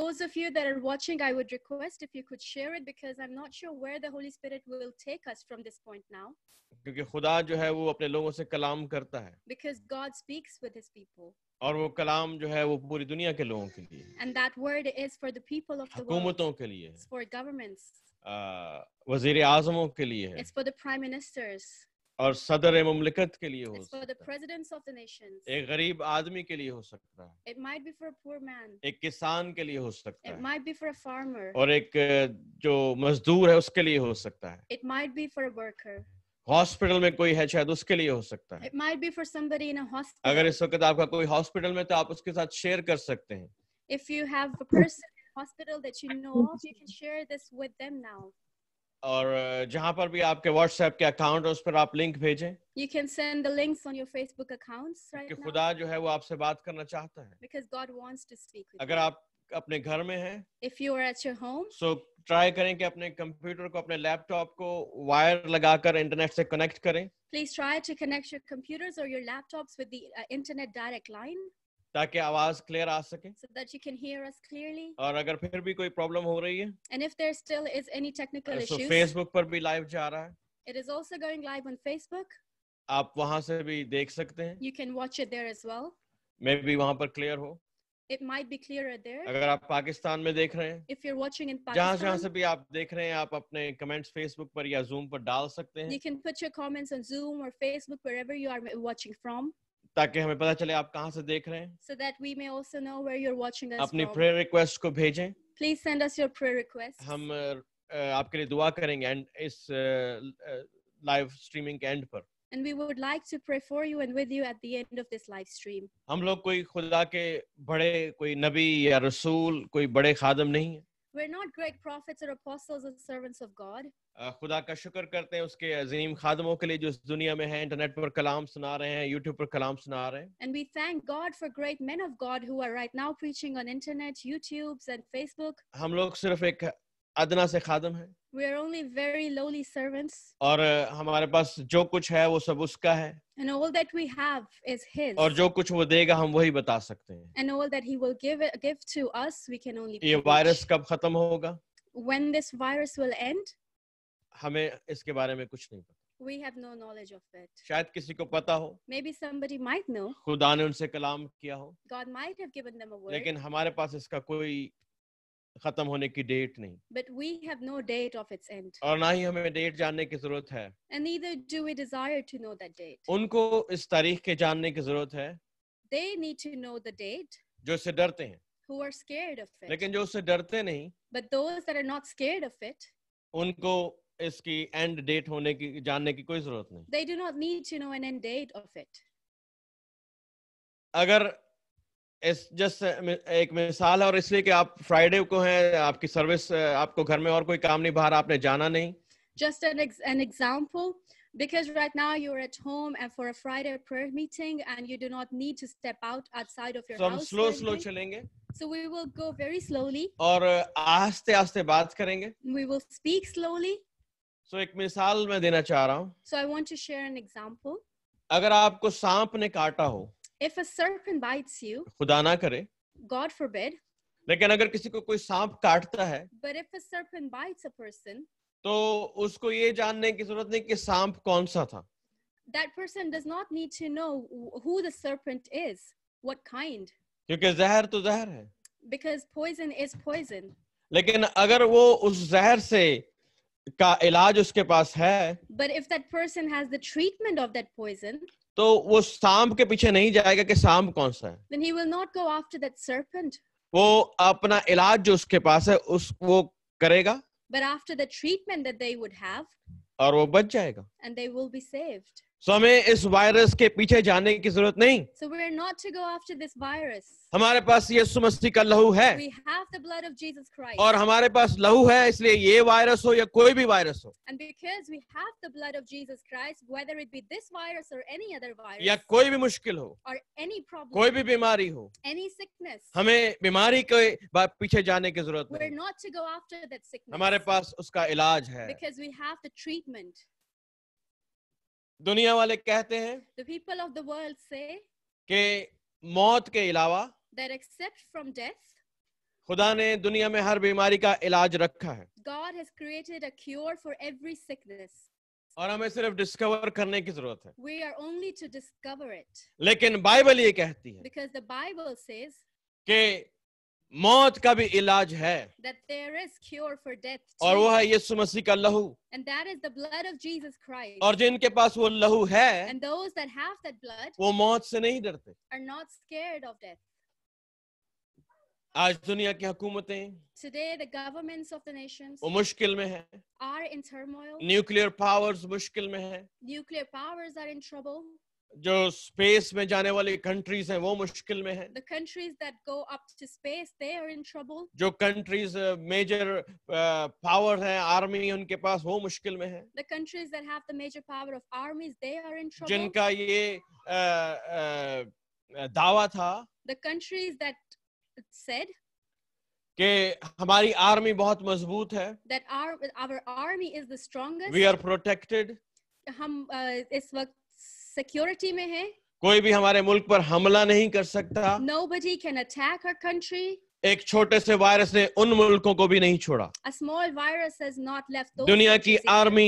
those of you that are watching, I would request if you could share it because I'm not sure where the Holy Spirit will take us from this point now. Because God speaks with His people. और वो कलाम जो है वो पूरी दुनिया के लोगों के लिए. And that word is for the people of the world. हुकूमतों के लिए. It's for governments. वजीर आजमों के लिए है. It's for the prime ministers. और सदर मुमलिकत के लिए हो सकता है एक गरीब आदमी के लिए हो सकता है it might be for poor man एक किसान के लिए हो सकता है might be for a farmer और एक जो मजदूर है उसके लिए हो सकता है it might be for a worker hospital में कोई है शायद उसके लिए हो सकता है अगर इस वक्त आपका कोई हॉस्पिटल में तो आप उसके साथ शेयर कर सकते हैं if you have a person hospital that you know of you can share this with them now और जहाँ पर भी आपके व्हाट्सएप के अकाउंट उस पर आप लिंक भेजें you can send the links on your Facebook accounts right कि खुदा जो है वो आपसे बात करना चाहता है because God wants to speak with अगर आप अपने घर में हैं if you are at your home so try करें कि अपने कंप्यूटर को अपने लैपटॉप को वायर लगाकर इंटरनेट से कनेक्ट करें please try to connect your computers और your laptops with the internet direct line ताकि आवाज क्लियर आ सके so that you can hear us clearly और अगर फिर भी कोई प्रॉब्लम हो रही है and if there still is any technical issues, so Facebook पर भी लाइव जा रहा है it is also going live on Facebook आप वहां से भी देख सकते हैं you can watch it there as well Maybe भी वहां पर क्लियर हो It might be clearer there. अगर आप पाकिस्तान में देख रहे हैं If you're watching in Pakistan, जहां जहां से भी आप देख रहे हैं आप अपने कमेंट्स फेसबुक पर या जूम पर डाल सकते हैं You can put your comments on Zoom or Facebook wherever you are watching from. ताकि हमें पता चले आप कहां से देख रहे हैं so that we may also know where you are watching us अपनी प्रेयर रिक्वेस्ट को भेजें please send us your prayer request हम आपके लिए दुआ करेंगे एंड इस लाइव स्ट्रीमिंग के एंड पर And we would like to pray for you and with you at the end of this live stream. hum log koi khuda ke bade koi nabi ya rasool koi bade khadim nahi है. We're not great prophets or apostles or servants of God. खुदा का शुक्र करते हैं उसके अजीम खादमों के लिए जो इस दुनिया में हैं इंटरनेट पर कलाम सुना रहे हैं यूट्यूब पर कलाम सुना रहे हैं and we thank God for great men of God who are right now preaching on internet YouTubes and Facebook हम लोग सिर्फ एक अदना से खादम हैं we are only very lowly servants और हमारे पास जो कुछ है वो सब उसका है and all that we have is his और जो कुछ वो देगा हम वही बता सकते हैं and all that he will give give to us we can only ये वायरस कब खत्म होगा when this virus will end हमें इसके बारे में कुछ नहीं पता We have no knowledge of it. शायद किसी को पता हो Maybe somebody might know. खुदा ने उनसे कलाम किया हो God might have given them a word. लेकिन हमारे पास इसका कोई खत्म होने की डेट नहीं But we have no date of its end. और ना ही हमें डेट जानने की जरूरत है And neither do we desire to know that date. उनको इस तारीख के जानने की जरूरत है They need to know the date. जो इससे डरते हैं Who are scared of it. लेकिन जो उससे डरते नहीं But those that are not scared of it, उनको इसकी एंड डेट होने की जानने की कोई जरूरत नहीं they do not need to know an end date of it अगर इस जस्ट एक मिसाल है और इसलिए कि आप फ्राइडे को हैं आपकी सर्विस आपको घर में और कोई काम नहीं बाहर आपने जाना नहीं just an, ex an example because right now you're at home and for a friday prayer meeting and you do not need to step out outside of your so house slow slow chalenge so we will go very slowly aur aaste aaste baat karenge we will speak slowly so so, एक मिसाल मैं देना चाह रहा हूँ so I want to share an example अगर आपको सांप ने काटा हो if a serpent bites you खुदा ना करे गॉड फॉरबिड लेकिन अगर किसी को कोई सांप काटता है but if a serpent bites a person तो उसको ये जानने की जरूरत नहीं कि सांप कौन सा था that person does not need to know who the serpent is, what kind. क्योंकि जहर तो जहर है. Because poison is poison. लेकिन अगर वो उस जहर से का इलाज उसके पास है but if that person has the treatment of that poison तो वो सांप के पीछे नहीं जाएगा कि सांप कौन सा है then he will not go after that serpent वो अपना इलाज जो उसके पास है उस वो करेगा but after the treatment that they would have और वो बच जाएगा and they will be saved so हमें इस वायरस के पीछे जाने की जरूरत नहीं so we are not to go after this virus हमारे पास यीशु मसीह का लहू है और हमारे पास लहू है इसलिए ये वायरस हो या कोई भी वायरस हो एंड बिकॉज़ और एनी अदर या कोई भी मुश्किल हो और कोई भी बीमारी हो एनी हमें बीमारी के पीछे जाने की जरूरत नहीं हमारे पास उसका इलाज है ट्रीटमेंट दुनिया वाले कहते हैं the people of the world से के मौत के अलावा दैट एक्सेप्ट फ्रॉम डेथ खुदा ने दुनिया में हर बीमारी का इलाज रखा है God has created a cure for every sickness और हमें सिर्फ डिस्कवर करने की जरूरत है we are only to discover it लेकिन बाइबल ये कहती है बिकॉज़ द बाइबल से मौत का भी इलाज है और वो है यीशु मसीह का लहू और जिनके पास वो लहू है blood, वो मौत से नहीं डरते आज दुनिया की हुकूमतें वो मुश्किल में है न्यूक्लियर पावर्स मुश्किल में है nuclear powers are in trouble जो स्पेस में जाने वाली कंट्रीज हैं वो मुश्किल में हैं। The countries that go up to space they are in trouble. जो कंट्रीज मेजर पावर हैं आर्मी उनके पास वो मुश्किल में हैं। The countries that have the major power of armies they are in trouble. जिनका ये uh, uh, दावा था The countries that said कि हमारी आर्मी बहुत मजबूत है That our, our army is the strongest. We are protected. हम uh, इस वक्त सिक्योरिटी में है कोई भी हमारे मुल्क पर हमला नहीं कर सकता no Nobody can attack our country एक छोटे से वायरस ने उन मुल्कों को भी नहीं छोड़ा A small virus has not left दुनिया की आर्मी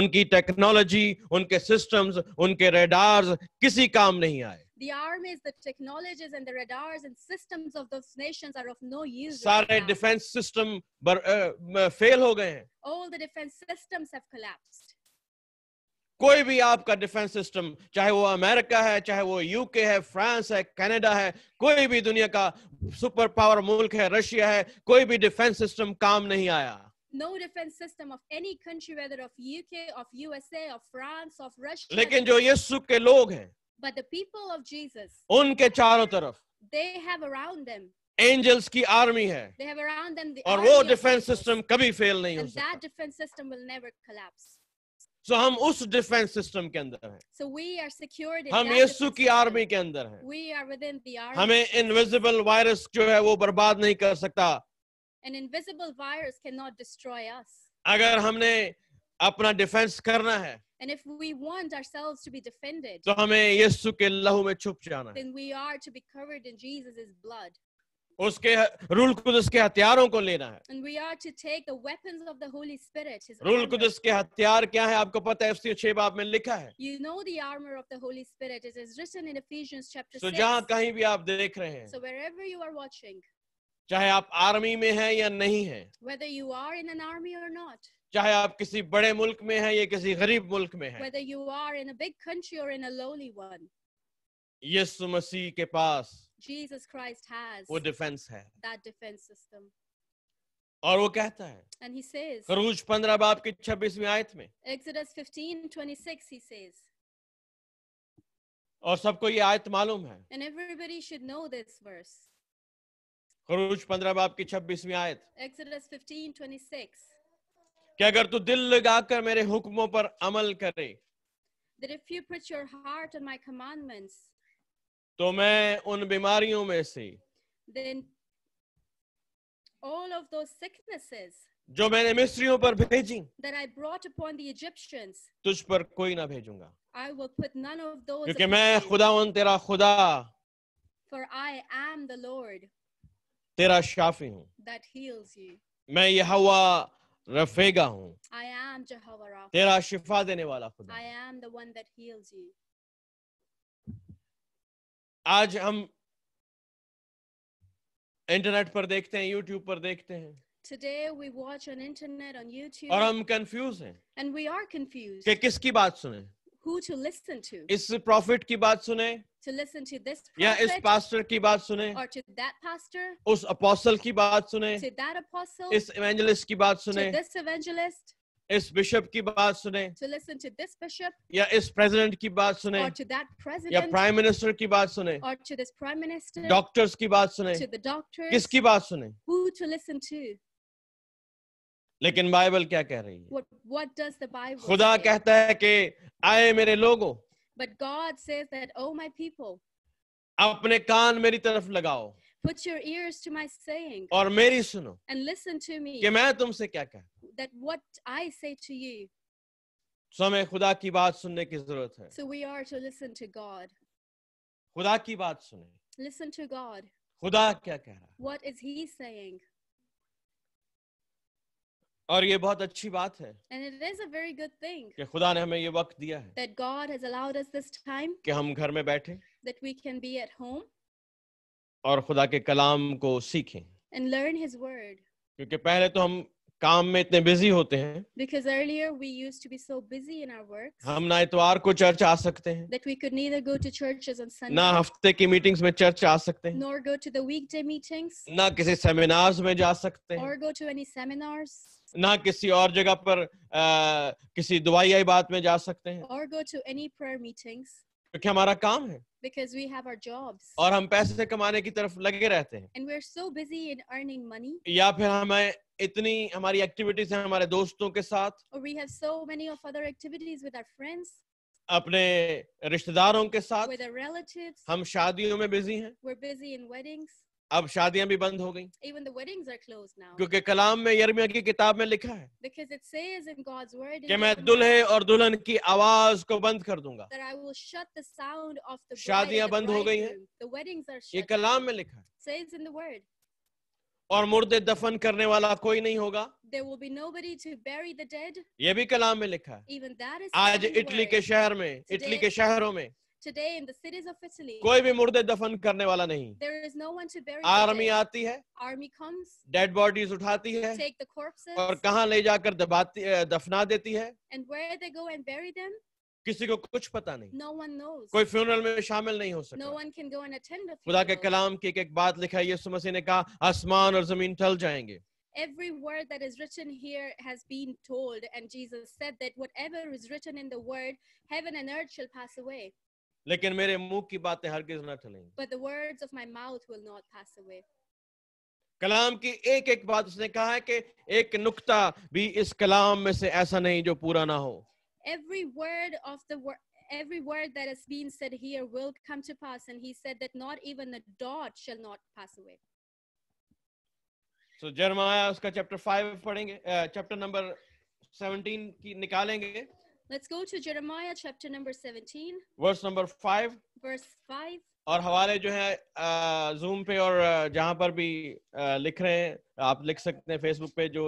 उनकी टेक्नोलॉजी उनके सिस्टम उनके रेडार किसी काम नहीं आए The armies, the technologies, and the radars and systems of those nations are of no use. सारे डिफेंस सिस्टम फेल हो गए हैं. All the defense systems have collapsed. कोई भी आपका डिफेंस सिस्टम चाहे वो अमेरिका है चाहे वो यूके है फ्रांस है कनाडा है कोई भी दुनिया का सुपर पावर मुल्क है रशिया है कोई भी डिफेंस सिस्टम काम नहीं आया No defense system of any country, whether of UK, of USA, of France, of Russia. लेकिन जो यीशु के लोग हैं, but the people of Jesus, उनके चारों तरफ, they have around them angels की आर्मी है they have around them the और वो डिफेंस सिस्टम कभी फेल नहीं हो सकता. That defense system will never collapse. सो हम उस डिफेंस सिस्टम के अंदर हैं सो हम यीशु की आर्मी के अंदर हैं हमें इनविजिबल वायरस जो है वो बर्बाद नहीं कर सकता एन इनविजिबल वायरस कैन अगर हमने अपना डिफेंस करना है And if we want ourselves to be defended, तो हमें we are to be covered in Jesus's blood. उसके रूल कुदस के हथियारों को लेना है and we are to take the weapons of the holy spirit his रूल कुदस के हथियार क्या है आपको पता है एफसीओ 6 बाब में लिखा है you know the armor of the holy spirit it is written in ephesians chapter 6 तो जहां कहीं भी आप देख रहे हैं so wherever you are watching चाहे आप आर्मी में हैं या नहीं हैं whether you are in an army or not चाहे आप किसी बड़े मुल्क में हैं या किसी गरीब मुल्क में हैं whether you are in a big country or in a lowly one Yeshu मसीह के पास Jesus Christ has वो डिफेंस है that defense system. और वो कहता है And he says, खरूज 15 बाब की 26वीं आयत में Exodus 15:26 he says और सबको ये आयत मालूम है And everybody should know this verse. खरूज 15 बाब की 26वीं आयत Exodus 15:26 कि अगर तू दिल लगाकर मेरे हुक्मों पर अमल करे That if you put your heart on my commandments तो मैं उन बीमारियों में से then all of those sicknesses जो मैंने मिस्रियों पर भेजी that I brought upon the Egyptians तुझ पर कोई ना भेजूंगा I will put none of those क्योंकि मैं खुदा खुदावन तेरा खुदा for I am the Lord तेरा शाफी हूँ that heals you मैं यहोवा रफेगा हूँ तेरा शिफा देने वाला खुदा I am the one that heals you आज हम इंटरनेट पर देखते हैं यूट्यूब पर देखते हैं Today we watch on internet on YouTube. और हम कंफ्यूज हैं. And we are confused. कि किसकी बात सुने? Who to listen to? इस प्रॉफिट की बात सुने? To listen to this prophet, या इस पास्टर की बात सुने? Or to that pastor? उस अपोस्टल की बात सुने? To that apostle? इस इवेंजलिस्ट की बात सुने? To this evangelist? इस बिशप की बात सुने या इस प्रेसिडेंट की बात सुने या प्राइम मिनिस्टर की बात सुने डॉक्टर्स की बात सुने किसकी बात सुने लेकिन बाइबल क्या कह रही है खुदा कहता है कि आए मेरे लोगों बट गॉड से अपने कान मेरी तरफ लगाओ Put your ears to my saying और मेरी सुनो and listen to me मैं तुमसे क्या कहता that what I say to you. So हमें खुदा की बात सुनने की जरूरत है. So we are to listen to God. खुदा की बात सुने. Listen to God. खुदा क्या कह रहा है? What is he saying? और ये बहुत अच्छी बात है And it is a very good thing, कि खुदा ने हमें ये वक्त दिया है that God has allowed us this time, कि हम घर में बैठे that we can be at home, और खुदा के कलाम को सीखें and learn his word. क्योंकि पहले तो हम काम में इतने बिजी होते हैं बिकॉज अर्लियर हम ना इतवार को चर्च आ सकते हैं दैट ना हफ्ते की मीटिंग्स में चर्च आ सकते हैं नॉर गो ना किसी सेमिनार्स में जा सकते हैं nor go to any seminars ना किसी और जगह पर आ, किसी दवाई बात में जा सकते हैं और go to any prayer meetings क्योंकि हमारा काम है because we have our jobs और हम पैसे कमाने की तरफ लगे रहते हैं and we're so busy in earning money या फिर हमें इतनी हमारी एक्टिविटीज हैं हमारे दोस्तों के साथ or we have so many of other activities with our friends अपने रिश्तेदारों के साथ with our relatives हम शादियों में बिजी हैं we're busy in weddings अब शादियां भी बंद हो गई क्योंकि कलाम में यरमिया की किताब में लिखा है कि मैं दुल्हे और दुल्हन की आवाज को बंद कर दूंगा शादियां बंद हो गई हैं। ये कलाम में लिखा है और मुर्दे दफन करने वाला कोई नहीं होगा ये भी कलाम में लिखा है आज इटली के शहर में इटली के शहरों में Today in the cities of Italy, कोई भी मुर्दे दफन करने वाला नहीं there is no one to bury army आती है army comes, डेड बॉडीज उठाती है take the corpses, और कहाँ ले जाकर दबाती दफना देती है and where they go and bury them, किसी को कुछ पता नहीं no one knows. कोई फ्यूनरल में शामिल नहीं हो सकता no one can go and attend खुदा के कलाम की एक एक बात लिखा है यीशु मसीह ने कहा आसमान और जमीन टल जाएंगे every word that is written here has been told and jesus said that whatever is written in the word heaven and earth shall pass away लेकिन मेरे मुंह की बातें हरगिज ना टलेंगी but the words of my mouth will not pass away कलाम की एक एक बात उसने कहा है कि एक नुक्ता भी इस कलाम में से ऐसा नहीं जो पूरा ना हो every word of the word every word that has been said here will come to pass and he said that not even a dot shall not pass away so jeremiah uska chapter 5 padhenge chapter number 17 ki nikalenge Let's go to Jeremiah chapter number 17. Verse number 5. Verse 5. और हवाले जो है zoom पे और जहां पर भी लिख रहे हैं आप लिख सकते हैं फेसबुक पे जो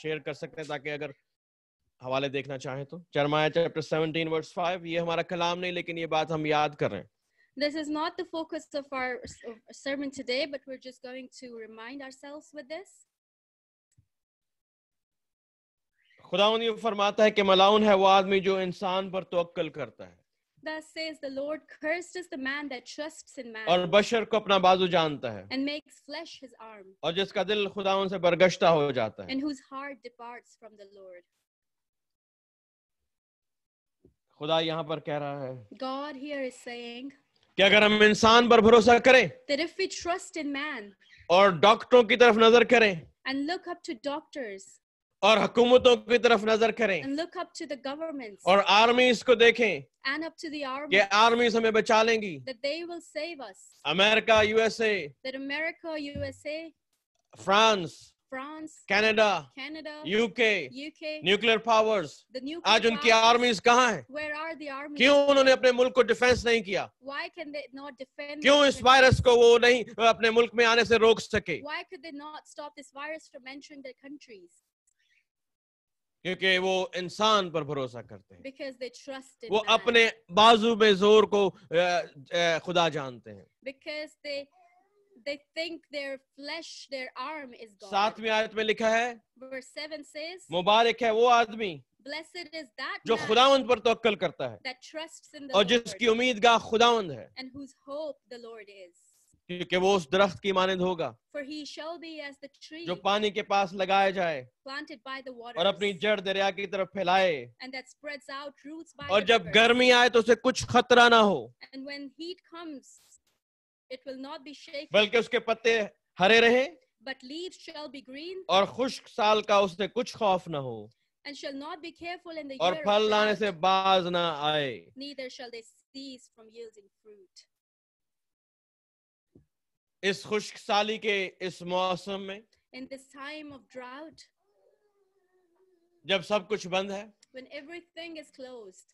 शेयर कर सकते हैं ताकि अगर हवाले देखना चाहें तो जरमाया चैप्टर 17 वर्स 5 ये हमारा कलाम नहीं लेकिन ये बात हम याद कर रहे हैं This is not the focus of our sermon today, but we're just going to remind ourselves with this. खुदा ये फरमाता है कि मलाउन है वो आदमी जो इंसान पर तवक्कल करता है Thus says the Lord, cursed is the man that trusts in man. और बशर को अपना बाजू जानता है and makes flesh his arm. और जिसका दिल खुदा से बरगश्ता हो जाता है and whose heart departs from the Lord. खुदा यहाँ पर कह रहा है God here is saying, कि अगर हम इंसान पर भरोसा करें that if we trust in man, और डॉक्टरों की तरफ नजर करें and look up to doctors, और हुकूमतों की तरफ नजर करें और आर्मीज को देखें कि आर्मीज हमें बचा लेंगी America USA France France Canada Canada UK UK nuclear powers आज उनकी आर्मीज कहाँ हैं क्यों उन्होंने अपने मुल्क को डिफेंस नहीं किया क्यों इस वायरस को वो नहीं अपने मुल्क में आने से रोक सके क्योंकि वो इंसान पर भरोसा करते हैं वो man. अपने बाजू में जोर को खुदा जानते हैं they think their flesh, their arm is God. सातवीं आयत में लिखा है Verse seven says, मुबारक है वो आदमी Blessed is that जो खुदावंद पर तवक्कल करता है that trusts in the और Lord, जिसकी उम्मीद का खुदावंद है and whose hope the Lord is. क्योंकि वो उस दरख्त की मानद होगा जो पानी के पास लगाया जाए और अपनी जड़ दरिया की तरफ फैलाए और जब गर्मी आए तो उसे कुछ खतरा ना हो बल्कि उसके पत्ते हरे रहे और खुश्क साल का उससे कुछ खौफ ना हो and shall not be careful in the और फल लाने से बाज ना आए neither shall they cease from yielding fruit इस साली के इस मौसम में in this time of drought जब सब कुछ बंद है when everything is closed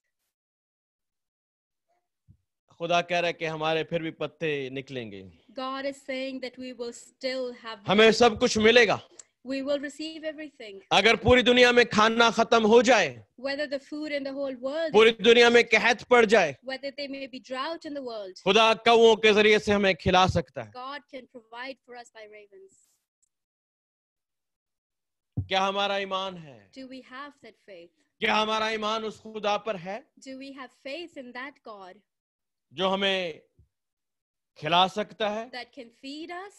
खुदा कह रहा है कि हमारे फिर भी पत्ते निकलेंगे god is saying that we will still have हमें सब कुछ मिलेगा वी विल रिसीव everything अगर पूरी दुनिया में खाना खत्म हो जाए whether the food in the whole world puri duniya mein कहत pad jaye whether there may be drought in the world khuda kawon ke zariye se hame khila sakta hai God can provide for us by ravens kya hamara Iman hai Do we have that faith? kya hamara Iman us khuda par hai Do we have faith in that God? jo hame खिला सकता है That can feed us?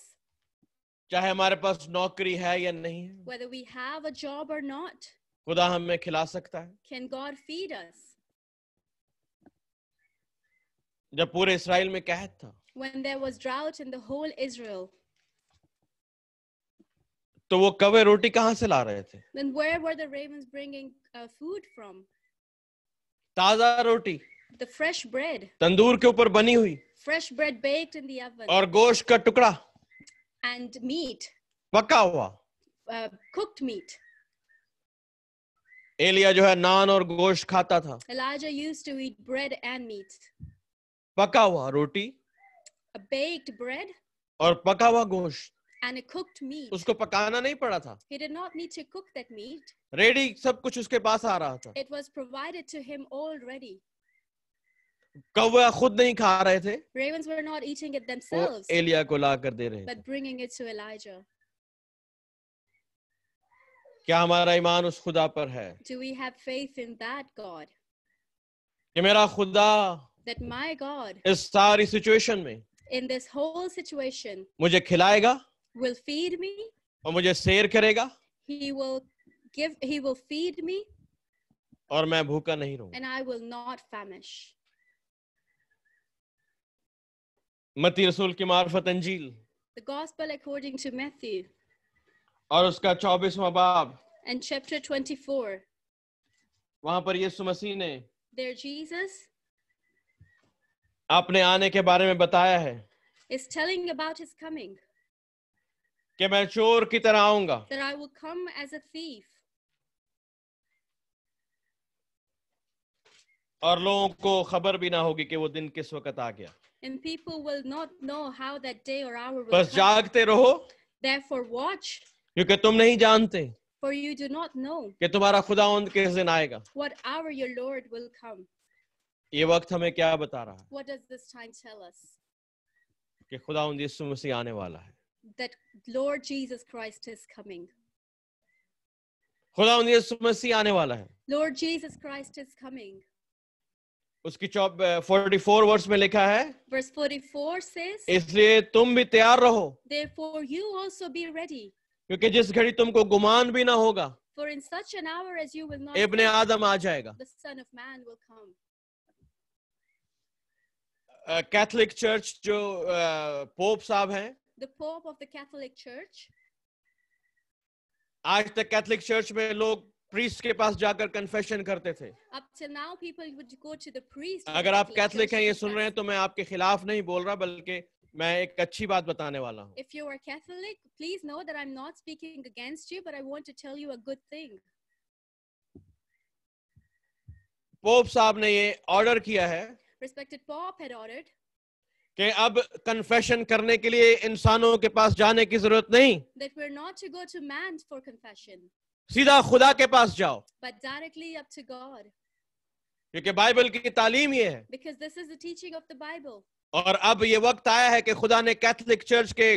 चाहे हमारे पास नौकरी है या नहीं Whether we have a job or not? खुदा हमें खिला सकता है Can God feed us? जब पूरे इसराइल में कहत था When there was drought in the whole Israel, तो वो कवे रोटी कहां से ला रहे थे Then where were the ravens bringing uh, food from? ताजा रोटी The fresh bread, तंदूर के ऊपर बनी हुई fresh bread baked in the oven, और गोश्त का टुकड़ा and meat, पका हुआ uh, cooked meat एलिया जो है नान और गोश्त खाता था Elijah used to eat bread and meat. पका हुआ रोटी A baked bread और पका हुआ गोश्त and a cooked meat. उसको पकाना नहीं पड़ा था He did not need to cook that meat. Ready सब कुछ उसके पास आ रहा था It was provided to him already. कौवे खुद नहीं खा रहे थे Ravens were not eating it themselves, Elia को ला कर दे रहे थे but bringing it to Elijah. क्या हमारा ईमान उस खुदा पर है Do we have faith in that God? कि मेरा खुदा That my God इस सारी सिचुएशन में in this whole situation मुझे खिलाएगा will feed me और मुझे शेयर करेगा He will give he will feed me और मैं भूखा नहीं रहूंगा and I will not famish. मती रसूल की मार्फत अंजील The gospel according to Matthew और उसका चौबीसवां बाब and chapter 24 वहां पर यीशु मसीह ने there Jesus अपने आने के बारे में बताया है is telling about his coming कि मैं चोर की तरह आऊंगा that I will come as a thief और लोगों को खबर भी ना होगी कि वो दिन किस वक्त आ गया And people will not know how that day or hour will बस जागते रहो therefore watch क्योंकि तुम नहीं जानते For you do not know कि तुम्हारा खुदावंद किस दिन आएगा what hour your Lord will come. ये वक्त हमें क्या बता रहा है What does this time tell us? कि खुदावंद यीशु मसीह आने वाला है That Lord Jesus Christ is coming. खुदावंद यीशु मसीह आने वाला है Lord Jesus Christ is coming. उसकी चौप फोर्टी फोर वर्ष में लिखा है Verse 44 says, इसलिए तुम भी तैयार रहो Therefore you also be ready क्योंकि जिस घड़ी तुमको गुमान भी ना होगा For in such an hour as you will not इब्ने आदम आ जाएगा the son of man will come. Catholic church जो पोप साहब हैं The pope of the Catholic Church. आज तक कैथोलिक चर्च में लोग प्रीस्ट के पास जाकर कन्फेशन करते थे Up now people would go to the priest. अगर आप कैथोलिक हैं ये सुन रहे हैं तो मैं आपके खिलाफ नहीं बोल रहा बल्कि मैं एक अच्छी बात बताने वाला हूँ If you are Catholic, please know that I'm not speaking against you, but I want to tell you a good thing. Pope साहब ने ये ऑर्डर किया है Respected Pope had ordered कि अब कन्फेशन करने के लिए इंसानों के पास जाने की जरूरत नहीं that we're not to go to man for confession, सीधा खुदा के पास जाओ but directly up to God, क्योंकि बाइबल की तालीम ये है because this is the teaching of the Bible. और अब ये वक्त आया है कि खुदा ने कैथलिक चर्च के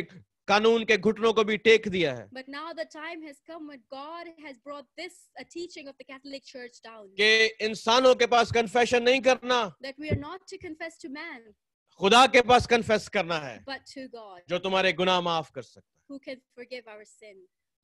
कानून के घुटनों को भी टेक दिया है but now the time has come when God has brought this a teaching of the Catholic church down के इंसानों के पास कन्फेशन नहीं करना that we are not to confess to man खुदा के पास कन्फेस करना है बट टू गॉड जो तुम्हारे गुनाह माफ कर सकता who can forgive our sins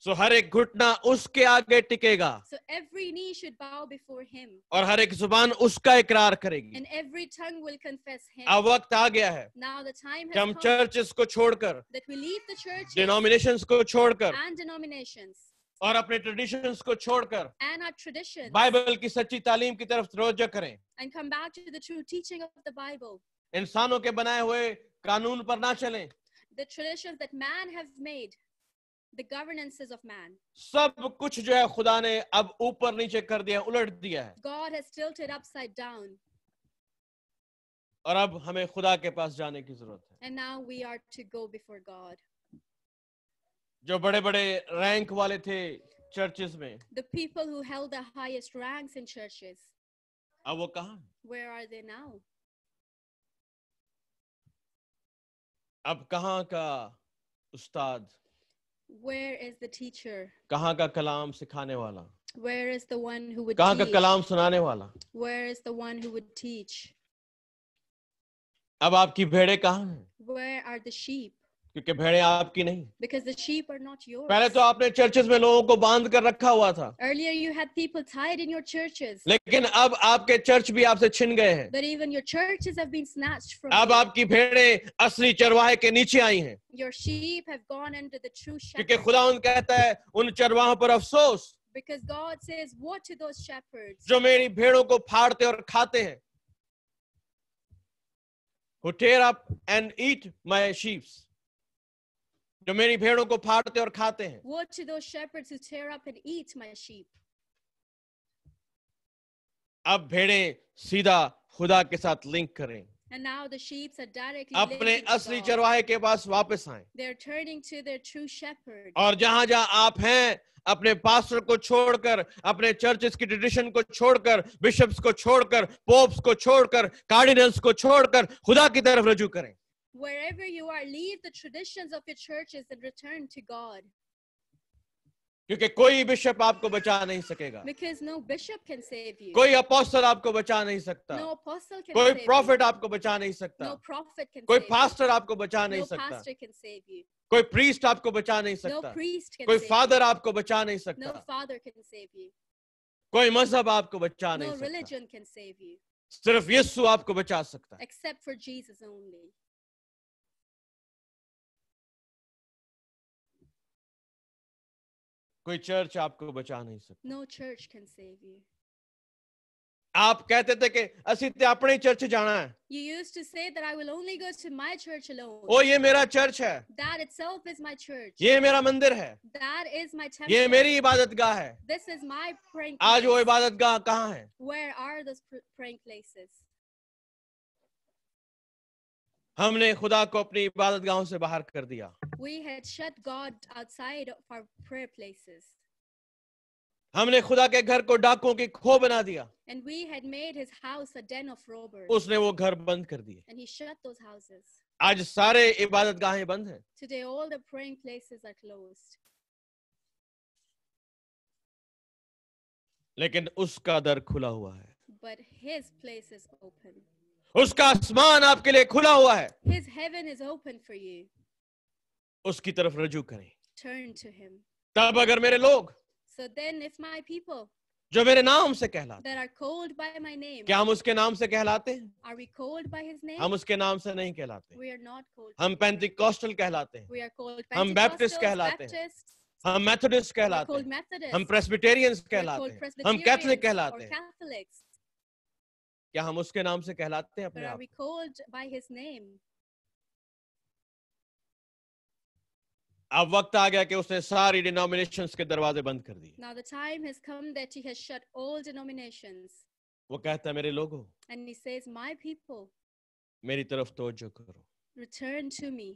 so हर एक घुटना उसके आगे टिकेगा so every knee should bow before him और हर एक जुबान उसका इकरार करेगी and every tongue will confess him अब वक्त आ गया है now the time has come churches को छोड़कर that we leave the church denominations को छोड़कर एंड डिनोमिनेशंस और अपने ट्रेडिशंस को छोड़कर बाइबल की सच्ची तालीम की तरफ रोजा करें and come back to the true teaching of the Bible इंसानों के बनाए हुए कानून पर ना चलें the traditions that man has made the governances of man sab kuch jo hai khuda ne ab upar niche kar diya उलट diya hai God has tilted upside down aur ab hame khuda ke paas जाने ki zarurat hai and now we are to go before God jo bade bade rank wale the churches mein the people who held the highest ranks in churches अब वो कहां where are they now ab kahan ka ustad Where is the teacher? कहाँ का कलाम सिखाने वाला? Where is the one who would कहाँ का कलाम सुनाने वाला? Where is the one who would teach? अब आपकी भेड़े कहाँ हैं? Where are the sheep? क्योंकि भेड़े आपकी नहीं because the are not your पहले तो आपने चर्चेस में लोगों को बांध कर रखा हुआ था earlier you had people tied in your churches लेकिन अब आपके चर्च भी आपसे छिन गए हैं but even your churches have been snatched अब आपकी भेड़े असली चरवाहे के नीचे आई हैं your sheep have gone under the क्योंकि खुदा उन कहता है उन चरवाहों पर अफसोस बिकॉज़ गॉड सेज जो मेरी भेड़ों को फाड़ते और खाते हैं Who tear up and eat my जो मेरी भेड़ों को फाड़ते और खाते हैं अब भेड़े सीधा खुदा के साथ लिंक करें And now the sheep are directly अपने असली चरवाहे के पास वापस आए और जहां जहां आप हैं अपने पास्टर को छोड़कर अपने चर्चेस की ट्रेडिशन को छोड़कर बिशप्स को छोड़कर पोप्स को छोड़कर कार्डिनल्स को छोड़कर खुदा की तरफ रजू करें wherever you are, leave the traditions of your churches and return to God. क्योंकि कोई बिशप आपको बचा नहीं सकेगा Because no bishop can save you. कोई अपोस्टल आपको बचा नहीं सकता no apostle can कोई प्रॉफिट आपको बचा नहीं सकता no prophet can कोई पास्टर आपको बचा नहीं no सकता pastor can save you. कोई प्रीस्ट आपको बचा नहीं सकता no priest can कोई फादर आपको बचा नहीं सकता no father can save you. कोई मजहब आपको बचा नहीं no सकता religion can save you. सिर्फ यीशु आपको बचा सकता है except for Jesus only. कोई चर्च आपको बचा नहीं सकता no church can save you आप कहते थे कि असी अपने चर्च जाना है you used to say that I will only go to my church alone ओ ये मेरा चर्च है that itself is my church ये मेरा मंदिर है दैट इज माय टेंपल ये मेरी इबादतगाह है दिस इज माय प्रेइंग आज वो इबादतगाह कहां है where are those praying places हमने खुदा को अपनी इबादत गाहों से बाहर कर दिया We had shut God outside of our prayer places. हमने खुदा के घर को डाकुओं की खो बना दिया And we had made his house a den of robbers. उसने वो घर बंद कर दिए And he shut those houses. आज सारे इबादत गाहें बंद हैं Today all the praying places are closed. लेकिन उसका दर खुला हुआ है But his place is open. उसका आसमान आपके लिए खुला हुआ है His heaven is open for you. उसकी तरफ रजू करें Turn to him. तब अगर मेरे लोग So then if my people जो मेरे नाम से कहलाते that are called by my name, क्या हम उसके नाम से कहलाते हैं are we called by his name? हम उसके नाम से नहीं कहलाते We are not called. हम पेंटिकॉस्टल कहलाते हैं We are called हम बैप्टिस्ट कहलाते हैं हम मैथोडिस्ट कहलाते हैं हम प्रेस्बिटेरियंस कहलाते हैं हम कैथोलिक कहलाते हैं क्या हम उसके नाम से कहलाते हैं अपने आप अब वक्त आ गया कि उसने सारी डिनोमिनेशंस के दरवाजे बंद कर दिए now the time has come that he has shut all denominations वो कहता है मेरे लोगों and he says my people मेरी तरफ तवज्जो करो रिटर्न टू मी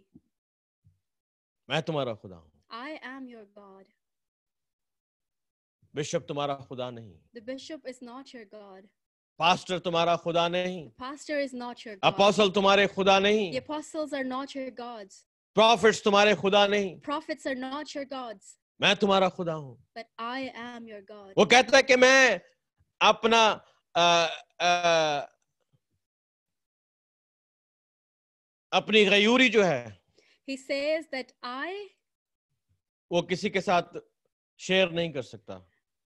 मैं तुम्हारा खुदा हूं I am your God bishop तुम्हारा खुदा नहीं the bishop is not your God pastor तुम्हारा खुदा नहीं pastor is not your God तुम्हारे खुदा नहीं apostles are not your gods prophets तुम्हारे खुदा नहीं prophets are not your gods मैं तुम्हारा खुदा हूं but I am your God वो कहता है कि मैं अपना अपनी गयूरी जो है He says that I, वो किसी के साथ शेयर नहीं कर सकता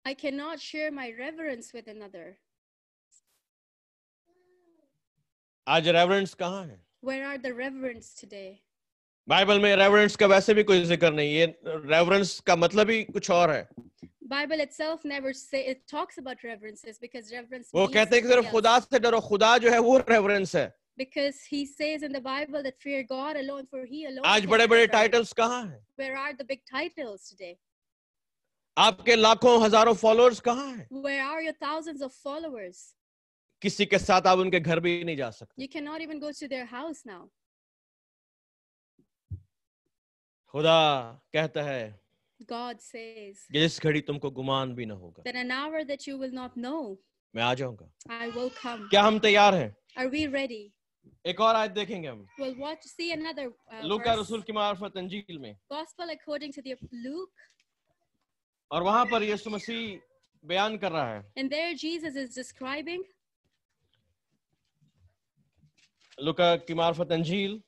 I can not share my reverence with another आज रेवरेंस कहाँ है where are the reverence today Bible में रेवरेंस का वैसे भी कोई जिक्र नहीं ये रेवरेंस का मतलब ही कुछ और है Bible itself never say it talks about reverences because reverence वो कहते हैं कि सिर्फ खुदा से डरो खुदा जो है वो रेवरेंस है because he says in the bible that fear god alone for he alone आज बड़े-बड़े टाइटल्स कहां हैं where are the big titles today आपके लाखों हजारों फॉलोअर्स कहां हैं where are your thousands of followers किसी के साथ आप उनके घर भी नहीं जा सकते You cannot even go to their house now. खुदा कहता है God says. ये जिस घड़ी तुमको गुमान भी ना होगा That an hour that you will not know. मैं आ जाऊंगा I will come. क्या हम तैयार हैं? Are we ready? एक और आयत देखेंगे हम we'll watch, see another, uh, लूका रसूल की मार्फत अंजील में Gospel according to the Luke. और वहां पर यीशु मसीह बयान कर रहा है And there Jesus is describing लुका की मार्फत अंजील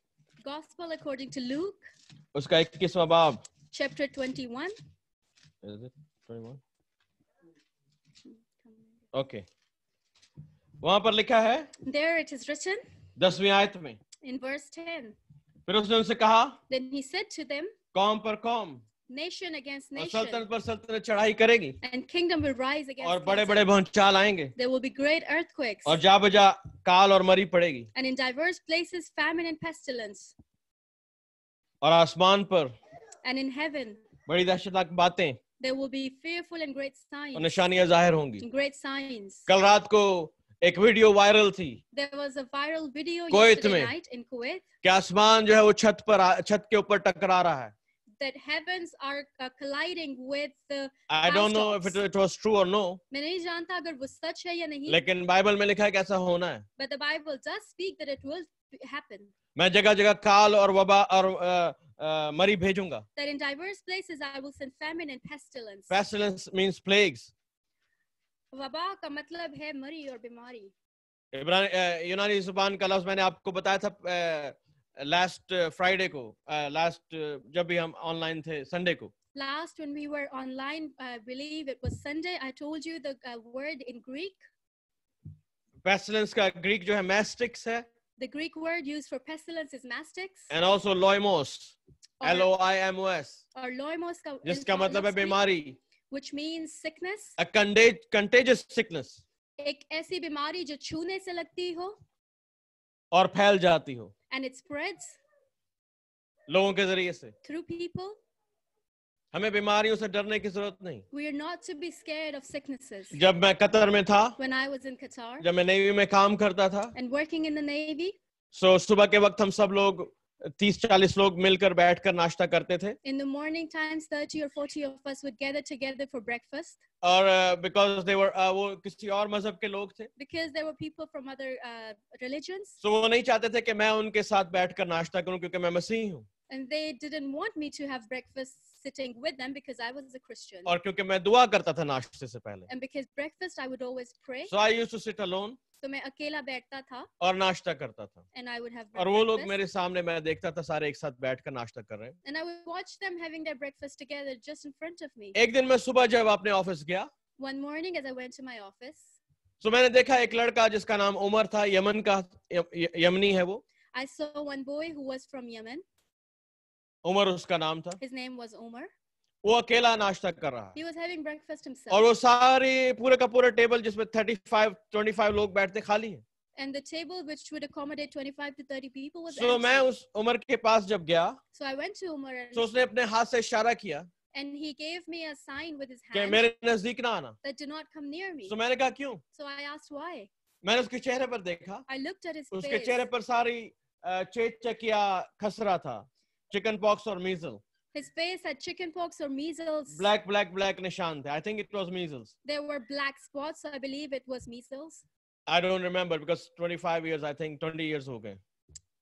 Gospel according to Luke Uska ek kisma bab. chapter 21 Is it 21 Okay वहां पर लिखा है There it is written 10वीं आयत में in verse 10 फिर उसने उनसे कहा Then he said to them कौम पर कौम nation against और nation सल्तनत पर सल्तनत चढ़ाई करेगी and kingdom will rise against और बड़े बड़े भूचाल आएंगे there will be great earthquakes और जा बजा काल और मरी पड़ेगी and in divers places famine and pestilence और आसमान पर एंड इन हेवन बड़ी दहशतनाक बातें there will be fearful and great signs और निशानियां जाहिर होंगी ग्रेट साइंस कल रात को एक वीडियो वायरल थी there was a viral video Kuwait में इन कुवैत क्या आसमान जो है वो छत पर छत के ऊपर टकरा रहा है that heavens are uh, colliding with the I don't know if it, it was true or no. मैं नहीं जानता लेकिन बाइबल में लिखा है कैसा होना है. But the Bible does speak that it will happen. मैं जगह-जगह काल और वबा और मरी भेजूंगा. That in diverse places I will send famine and pestilence. Pestilence means plagues. वबा का मतलब है मरी और बीमारी. इब्रानी यूनानी जुबान का लफ्ज मैंने आपको बताया था लास्ट फ्राइडे uh, को लास्ट uh, uh, जब भी हम ऑनलाइन थे संडे को last when we were online I believe it was Sunday I told you the word in Greek pestilence का ग्रीक जो है मैस्टिक्स है the Greek word used for pestilence is mastix and also loimos L O I M O S और loimos का जिसका मतलब है बीमारी which means sickness a contagious sickness एक ऐसी बीमारी जो छूने से लगती हो और फैल जाती हो and it spreads लोगों के जरिए से through people हमें बीमारियों से डरने की जरूरत नहीं We are not to be scared of sicknesses. जब मैं कतर में था When I was in Qatar, जब मैं नेवी में काम करता था and working in the navy, so, सुबह के वक्त हम सब लोग तीस चालीस लोग मिलकर बैठकर नाश्ता करते थे इन द मॉर्निंग टाइम्स 30 और 40 of us would gather together for breakfast और बिकॉज़ दे वर वो किसी और मजहब के लोग थे because they were people from other religions so वो नहीं चाहते थे कि मैं उनके साथ बैठकर नाश्ता करूं क्योंकि मैं मसीही हूं and they didn't want me to have breakfast sitting with them because I was a Christian. और क्योंकि मैं दुआ करता था नाश्ते से पहले. And because breakfast I would always pray. So I used to sit alone. तो मैं अकेला बैठता था और नाश्ता करता था एंड आई वुड हैव और वो लोग मेरे सामने मैं देखता था सारे एक साथ बैठकर नाश्ता कर रहे हैं and I would watch them having their breakfast together just in front of me एक दिन मैं सुबह जब अपने ऑफिस गया one morning as I went to my office so मैंने देखा एक लड़का जिसका नाम उमर था यमन का य, यमनी है वो I saw one boy who was from Yemen Umar उसका नाम था हिज नेम वाज उमर वो अकेला नाश्ता कर रहा He was having breakfast himself. और वो सारे पूरे का पूरा टेबल जिसमें 35 25 लोग बैठते खाली है And the table which would accommodate 25 to 30 people was so empty. मैं उस उमर के पास जब गया so I went to Umar and so उसने अपने हाथ से इशारा किया And he gave me a sign with his hand कि मेरे नजदीक ना आना that do not come near me. So मैंने कहा क्यों So I asked why. मैंने उसके चेहरे पर देखा I looked at his उसके face. चेहरे पर सारी चेचकिया खसरा था चिकन पॉक्स और मीजल His face had chickenpox or measles. Black, black, black, Nishant. I think it was measles. There were black spots. So I believe it was measles. I don't remember because 25 years, I think 20 years okay.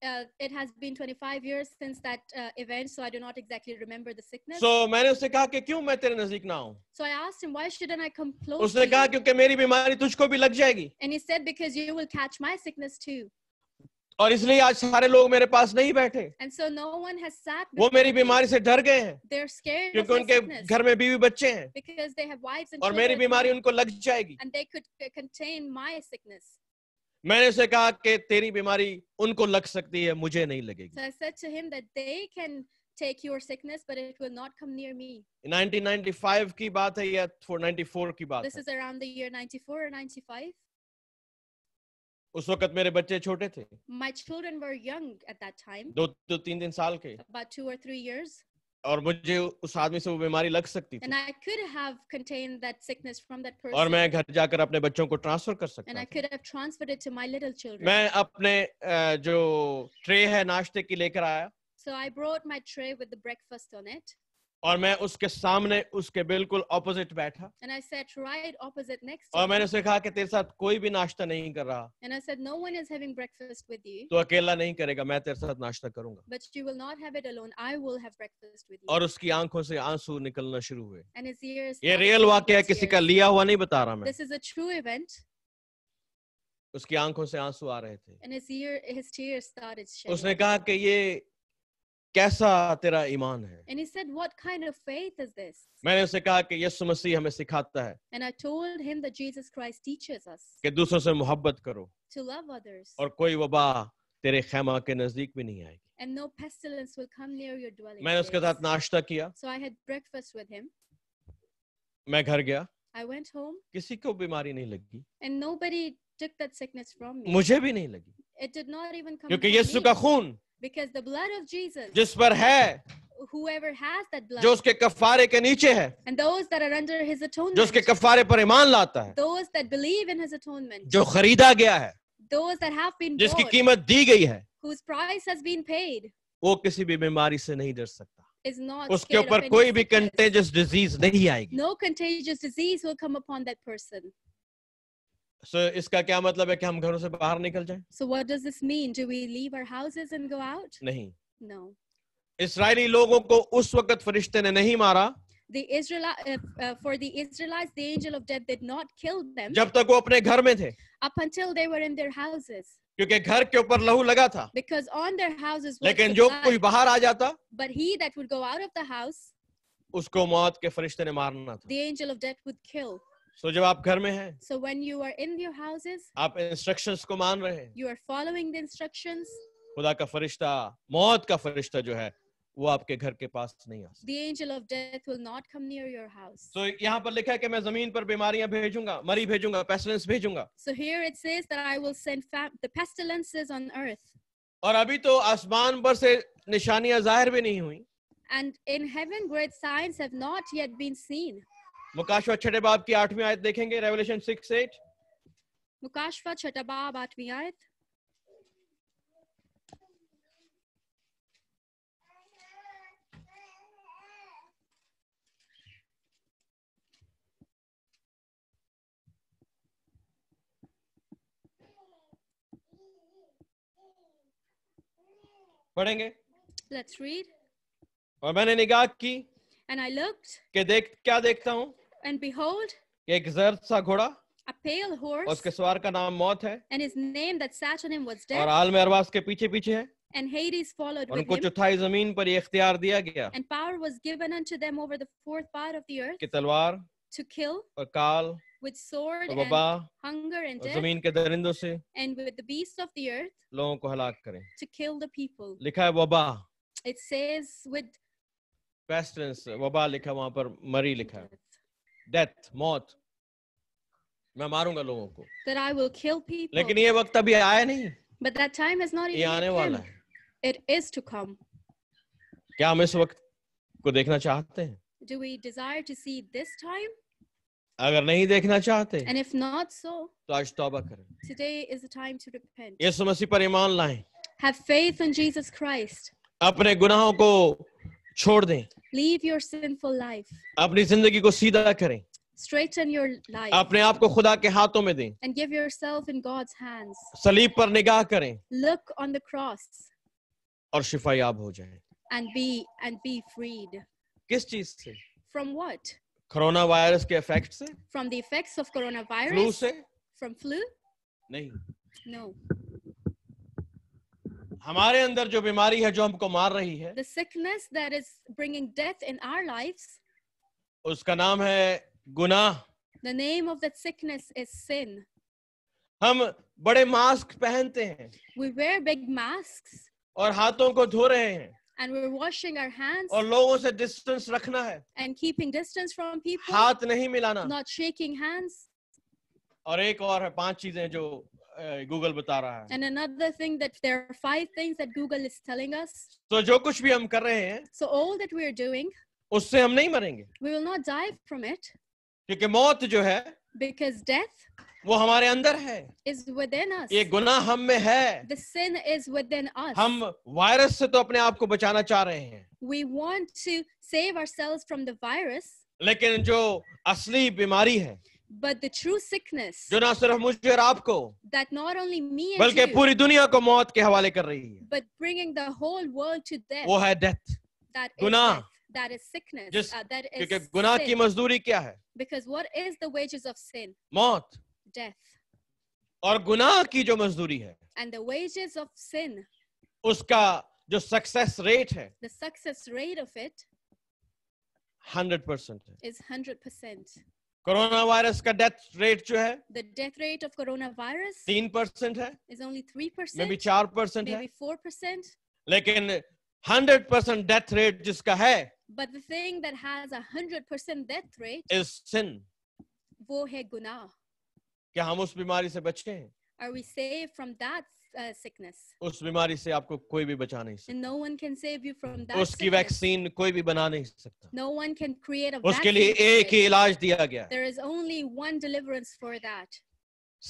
Uh, it has been 25 years since that uh, event, so I do not exactly remember the sickness. So मैंने उससे कहा कि क्यों मैं तेरे नजदीक ना So I asked him why shouldn't I come close? उसने कहा क्योंकि मेरी बीमारी तुझको भी लग जाएगी. And he said because you will catch my sickness too. और इसलिए आज सारे लोग मेरे पास नहीं बैठे so no वो मेरी बीमारी से डर गए हैं क्योंकि उनके घर में बीवी बच्चे हैं और मेरी बीमारी उनको लग जाएगी मैंने उसे कहा कि तेरी बीमारी उनको लग सकती है मुझे नहीं लगेगी so 1995 ki baat hai ya 94 ki baat उस वक्त मेरे बच्चे छोटे थे my children were young at that time दो दो तो तीन दिन साल के अबाउट टू और थ्री इयर्स और मुझे उस आदमी से वो बीमारी लग सकती थी और मैं घर जाकर अपने बच्चों को ट्रांसफर कर सकता मैं अपने जो ट्रे है नाश्ते की लेकर आया सो और मैं उसके सामने उसके बिल्कुल ऑपोजिट बैठा And I sat right opposite next to और मैंने उसे कहा कि तेरे साथ कोई भी नाश्ता नहीं कर रहा And I said, no one is having breakfast with you, तो अकेला नहीं करेगा मैं तेरे साथ नाश्ता करूंगा but you will not have it alone. I will have breakfast with you. और उसकी आंखों से आंसू निकलना शुरू हुए And his ears. ये रियल वाक्य है किसी का लिया हुआ नहीं बता रहा मैं This is a true event, उसकी आंखों से आंसू आ रहे थे and his ear, his tears started shedding. उसने कहा कि ये कैसा तेरा ईमान है And he said, what kind of faith is this? मैंने उसे कहा कि यीशु मसीह हमें सिखाता है And I told him that Jesus Christ teaches us कि दूसरों से मोहब्बत करो to love others और कोई वबा तेरे खैमा के नजदीक भी नहीं आएगी and no pestilence will come near your dwelling. मैंने उसके place. साथ नाश्ता किया So I had breakfast with him. मैं घर गया I went home किसी को बीमारी नहीं लगी and nobody took that sickness from me. मुझे भी नहीं लगी It did not even come क्योंकि from यीशु me. का खून because the blood of Jesus जिस पर है whoever has that blood जो उसके कफारे के नीचे है and those that are under his atonement जो उसके कफारे पर ईमान लाता है those that believe in his atonement जो खरीदा गया है those that have been जिसकी bought, कीमत दी गई है whose price has been paid वो किसी भी बीमारी से नहीं डर सकता is not uske upar koi bhi contagious disease nahi aayegi no contagious disease will come upon that person so, iska kya matlab hai ki hum gharon se bahar nikal jaye So what does this mean? Do we leave our houses and go out? nahi No. israeli logon ko us waqt farishte ne nahi mara The Israel, uh, uh, for the Israelites, the angel of death did not kill them. jab tak wo apne ghar mein the Up until they were in their houses. क्योंकि घर के ऊपर लहू लगा था. Because on their houses. लेकिन जो कोई बाहर आ जाता. But he that would go out of the house उसको मौत के फरिश्ते ने मारना था. The angel of death would kill. so जब आप घर में हैं so when you are in your houses आप instructions को मान रहे हैं you are following the instructions खुदा का फरिश्ता मौत का फरिश्ता जो है वो आपके घर के पास नहीं आ The angel of death will not come near your house. So यहाँ पर लिखा है कि मैं जमीन पर बीमारियां भेजूंगा, मरी भेजूंगा, pestilence भेजूंगा. So here it says that I will send the pestilences on earth. और अभी तो आसमान पर से निशानियां जाहिर भी नहीं हुई. And in heaven great signs have not yet been seen. मुकाशवा छठे बाब की आठवीं आयत देखेंगे रेवलेशन सिक्स एट मुकाशवा छठे बाब आठवीं आयत पढ़ेंगे लेट्स रीड और मैंने निगाह की एंड आई लुक्ड के देख क्या देखता हूं and behold एक जर सा घोड़ा a pale horse उसके सवार का नाम मौत है and his name that sat on him was death और आलम अरवास के पीछे पीछे है and Hades followed उनको with him. चौथाई जमीन पर ये इख्तियार दिया गया and power was given unto them over the fourth part of the earth कि तलवार to kill और काल with sword and hunger and death जमीन के दरिंदों से and with the beasts of the earth लोगों को हलाक करें to kill the people लिखा है वबा it says with pestilence वबा लिखा वहां पर मरी लिखा है डेथ मौत मैं मारूंगा लोगों को that I will kill people. लेकिन ये वक्त अभी आया नहीं But that time has not ये even आने वाला है come. It is to come. क्या हम इस वक्त को देखना चाहते हैं Do we desire to see this time? अगर नहीं देखना चाहते And if not so, तो आज तौबा करें Today is the time to repent. यीशु मसीह पर ईमान लाएं Have faith in Jesus Christ. अपने गुनाहों को छोड़ दें Leave your sinful life. अपनी जिंदगी को सीधा करें Straighten your life. अपने आप को खुदा के हाथों में दें And give yourself in God's hands. सलीब पर निगाह करें Look on the cross. और शिफायाब हो जाए And be and be freed. किस चीज से From what? कोरोना वायरस के इफेक्ट से From the effects of flu coronavirus? से From flu? नहीं No. हमारे अंदर जो बीमारी है जो हमको मार रही है the sickness that is bringing death in our lives उसका नाम है गुनाह the name of that sickness is sin हम बड़े मास्क पहनते हैं we wear big masks और हाथों को धो रहे हैं and we're washing our hands और लोगों से distance रखना है and keeping distance from people हाथ नहीं मिलाना not shaking hands और एक और है पांच चीजें जो गूगल बता रहा है and another thing that there are five things that Google is telling us so जो कुछ भी हम कर रहे हैं so all that we are doing उससे हम नहीं मरेंगे we will not die from it क्योंकि मौत जो है बिकॉज़ डेथ वो हमारे अंदर है इज विद इन अस ये गुनाह हम में है the sin is within us हम वायरस से तो अपने आप को बचाना चाह रहे हैं we want to save ourselves from the virus लेकिन जो असली बीमारी है But the true sickness जो ना सिर्फ मुझे और आपको that not only me and बल्कि you, पूरी दुनिया को मौत के हवाले कर रही है but bringing the whole world to death, वो है death, that गुनाह death, that is sickness, Just uh, that is क्योंकि गुनाह की मजदूरी क्या है because what is the wages of sin? मौत death. और गुनाह की जो मजदूरी है and the wages of sin, उसका जो success rate है the success rate of it hundred percent is 100%. Corona virus का डेथ रेट जो है the death rate of corona virus तीन परसेंट है is only three percent maybe चार percent है फोर परसेंट लेकिन हंड्रेड परसेंट डेथ रेट जिसका है but the thing that has a hundred percent death rate is sin. वो है गुनाह. क्या हम उस बीमारी से बचे हैं? Are we save from that uh, sickness. उस बीमारी से आपको कोई भी बचा नहीं सकता. And no one can save you from that. उसकी वैक्सीन कोई भी बना नहीं सकता. No one can create a vaccine. उसके लिए एक ही इलाज दिया गया. There is only one deliverance for that.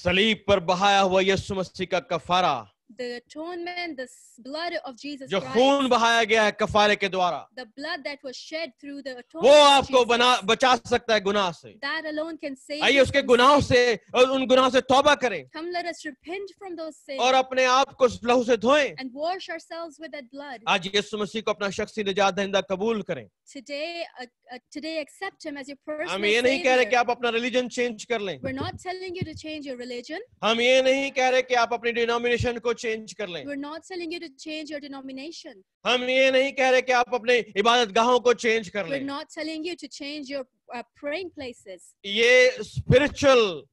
सलीब पर बहाया हुआ यीशु मसीह का कफारा the atonement, the blood of Jesus jo khoon bahaya gaya hai kafare ke dwara the blood that was shed through the atonement wo aapko bana bacha sakta hai gunah se that alone can save आइए uske gunahon se aur un gunahon se tauba kare come let us repent from those sins aur apne aap ko उस लहू से धोएं and wash ourselves with that blood aaj yesu masi ko apna shakhsi निजात दहिंदा qabool kare today uh, uh, today accept him as your personal हम ये नहीं कह रहे कि आप अपना religion change कर लें we're not telling you to change your religion हम ये नहीं कह रहे कि आप अपनी denomination को कर लें we're not telling you to change your denomination हम ये नहीं कह रहे कि आप अपने इबादतगाहों को कर लें we're not telling you to change your uh, praying places ये spiritual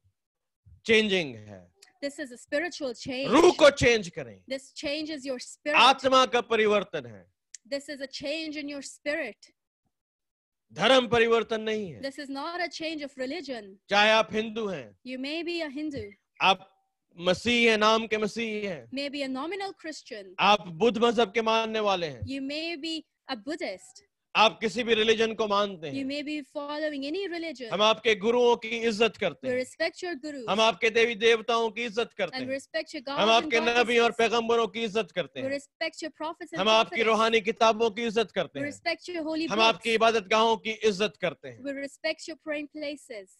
changing है This is a spiritual change. रूह को change करें This changes your spirit. आत्मा का परिवर्तन है This is a change in your spirit. धर्म परिवर्तन नहीं है this is not a change of religion चाहे आप हिंदू हैं you may be a Hindu आप मसीह है नाम के मसीह है may be a nominal Christian आप बुद्ध मजहब के मानने वाले हैं you may be a Buddhist आप किसी भी रिलीजन को मानते हैं may be following any religion हम आपके गुरुओं की इज्जत करते हैं रिस्पेक्ट योर गुरु हम आपके देवी देवताओं की इज्जत करते हैं रिस्पेक्ट योर गॉड हम आपके नबी और पैगंबरों की इज्जत करते हैं रिस्पेक्ट योर प्रोफेट्स हम आपकी रूहानी किताबों की इज्जत करते हैं रिस्पेक्ट योर होली हम आपकी इबादतगाहों की इज्जत करते हैं रिस्पेक्ट योर प्रेइंग प्लेसेस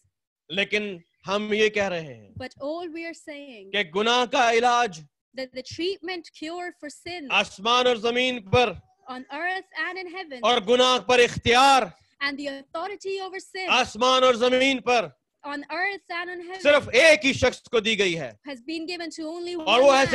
लेकिन हम ये कह रहे हैं but all we are saying कि गुनाह का इलाज That the treatment cure for आसमान और जमीन पर on earth and in heaven and the authority over sin on earth and on heaven has been given to only one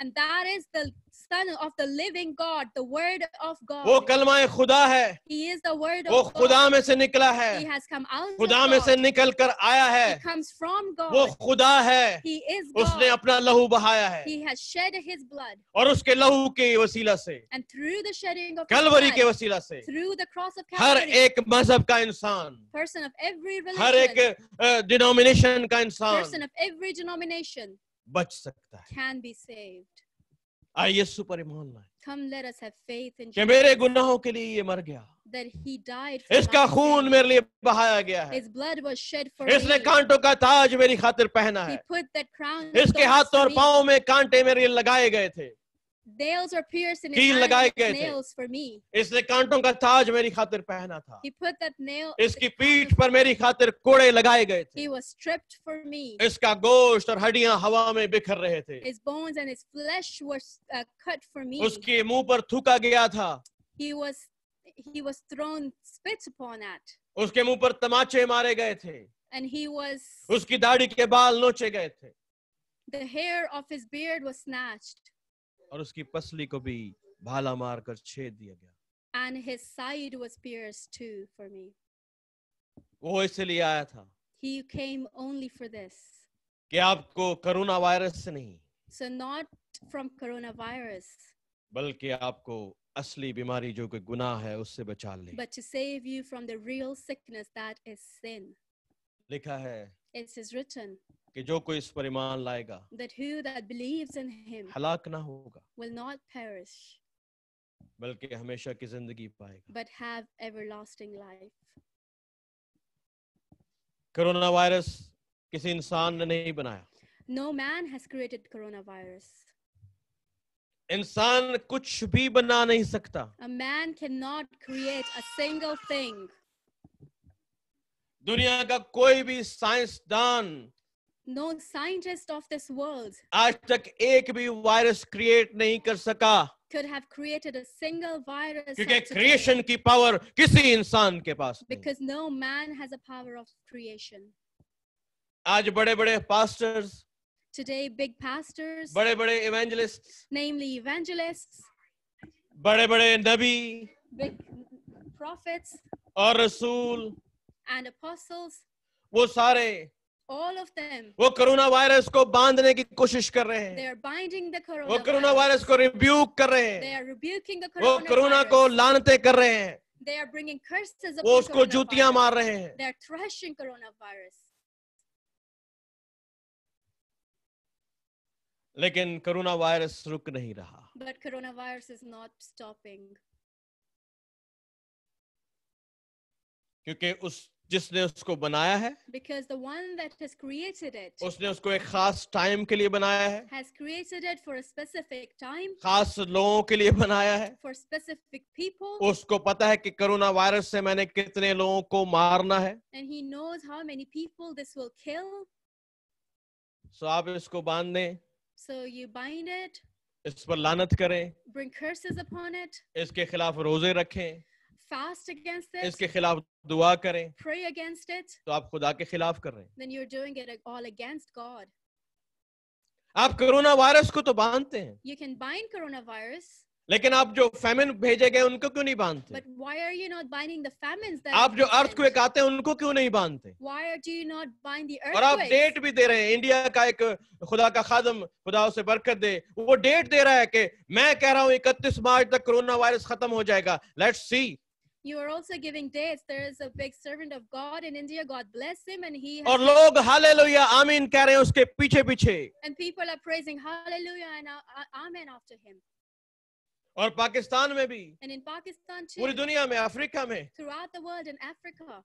and that is the son of the living God, the word of God. वो कलमाए खुदा है He is the word वो of खुदा God. में से निकला है He has come out खुदा of में God. से निकल कर आया है He comes from God. वो खुदा है He is God. उसने अपना लहू बहाया है He has shed his blood. और उसके लहू के वसीला से And through the shedding of his Kalvari के blood, वसीला through the cross of her Calvary, एक मजहब का person of every हर एक religion, डिनोमिनेशन का person of every denomination बच सकता है can be saved. आइए यीशु पर ईमान लाए कि मेरे गुनाहों के लिए ये मर गया ही इसका खून मेरे लिए बहाया गया है इसने कांटों का ताज मेरी खातिर पहना है इसके हाथों और पाओ में कांटे मेरे लिए लगाए गए थे Nails are pierced in his कील लगाए गए nails for me. इसने कांटों का ताज मेरी खातिर पहना था He put that nail इसकी पीठ पर मेरी खातिर कोड़े लगाए गए थे He was stripped for me. इसका गोश्त और हड्डियां हवा में बिखर रहे थे His bones and his flesh were uh, cut for me. उसके मुंह पर थूका गया था He was he was thrown spits upon at. उसके मुंह पर तमाचे मारे गए थे And he was उसकी दाढ़ी के बाल नोचे गए थे the hair of his beard was snatched. और उसकी पसली को भी भाला मारकर छेद दिया गया and his side was pierced too for me वो इसलिए आया था he came only for this कि आपको कोरोना वायरस से नहीं so not from coronavirus बल्कि आपको असली बीमारी जो कि गुनाह है उससे बचा ले but to save you from the real sickness that is sin लिखा है it is written कि जो कोई इस पर ईमान लाएगा that who that believes in him हलाक ना होगा will not perish बल्कि हमेशा की जिंदगी पाएगा but have everlasting life corona virus किसी इंसान ने नहीं बनाया no man has created coronavirus इंसान कुछ भी बना नहीं सकता a man cannot create a single thing दुनिया का कोई भी साइंसदान no scientist of this world आज तक एक भी वायरस क्रिएट नहीं कर सका could have created a single virus क्योंकि क्रिएशन की पावर किसी इंसान के पास because no man has a power of creation आज बड़े-बड़े pastors today big pastors बड़े-बड़े evangelists namely evangelists बड़े-बड़े नबी big prophets और रसूल and apostles वो सारे All of them. वो कोरोना वायरस को बांधने की कोशिश कर रहे हैं They are binding the coronavirus. वो कोरोना वायरस को रिब्यूक कर रहे हैं They are rebuking the वो कोरोना को लानते कर रहे हैं They are bringing curses वो उसको जूतियां मार रहे हैं They are thrashing coronavirus. लेकिन कोरोना वायरस रुक नहीं रहा But coronavirus is not stopping. क्योंकि उस जिसने उसको बनाया है because the one that has created it उसने उसको एक खास टाइम के लिए बनाया है has created it for a specific time खास लोगों के लिए बनाया है फॉर स्पेसिफिक पीपल उसको पता है कि कोरोना वायरस से मैंने कितने लोगों को मारना है and he knows how many people this will kill so आप इसको बांध दें सो यू बाइंड इट इस पर लानत करें ब्रिंग कर्सेस अपॉन इट इसके खिलाफ रोजे रखें fast against this, इसके खिलाफ दुआ करें pray against it, तो आप खुदा के खिलाफ कर रहे हैं then you're doing it all against God. आप कोरोना वायरस को तो बांधते हैं You can bind coronavirus, लेकिन आप जो फैमिन भेजे गए उनको क्यों नहीं बांधते but why are you not binding the famines that आप जो अर्थ को आते हैं उनको क्यों नहीं बांधते Why are- do you not bind the और आप डेट भी दे रहे हैं इंडिया का एक खुदा का खादम खुदा उसे बरकत दे वो डेट दे रहा है कि मैं कह रहा हूँ इकतीस मार्च तक कोरोना वायरस खत्म हो जाएगा let's see you are also giving dates. There is a big servant of God in India. God bless him, and he. और लोग हालेलुया आमीन कह रहे हैं उसके पीछे पीछे. And people are praising hallelujah and uh, amen after him. और पाकिस्तान में भी. And in Pakistan too. पूरी दुनिया में, अफ्रीका में. Throughout the world in Africa.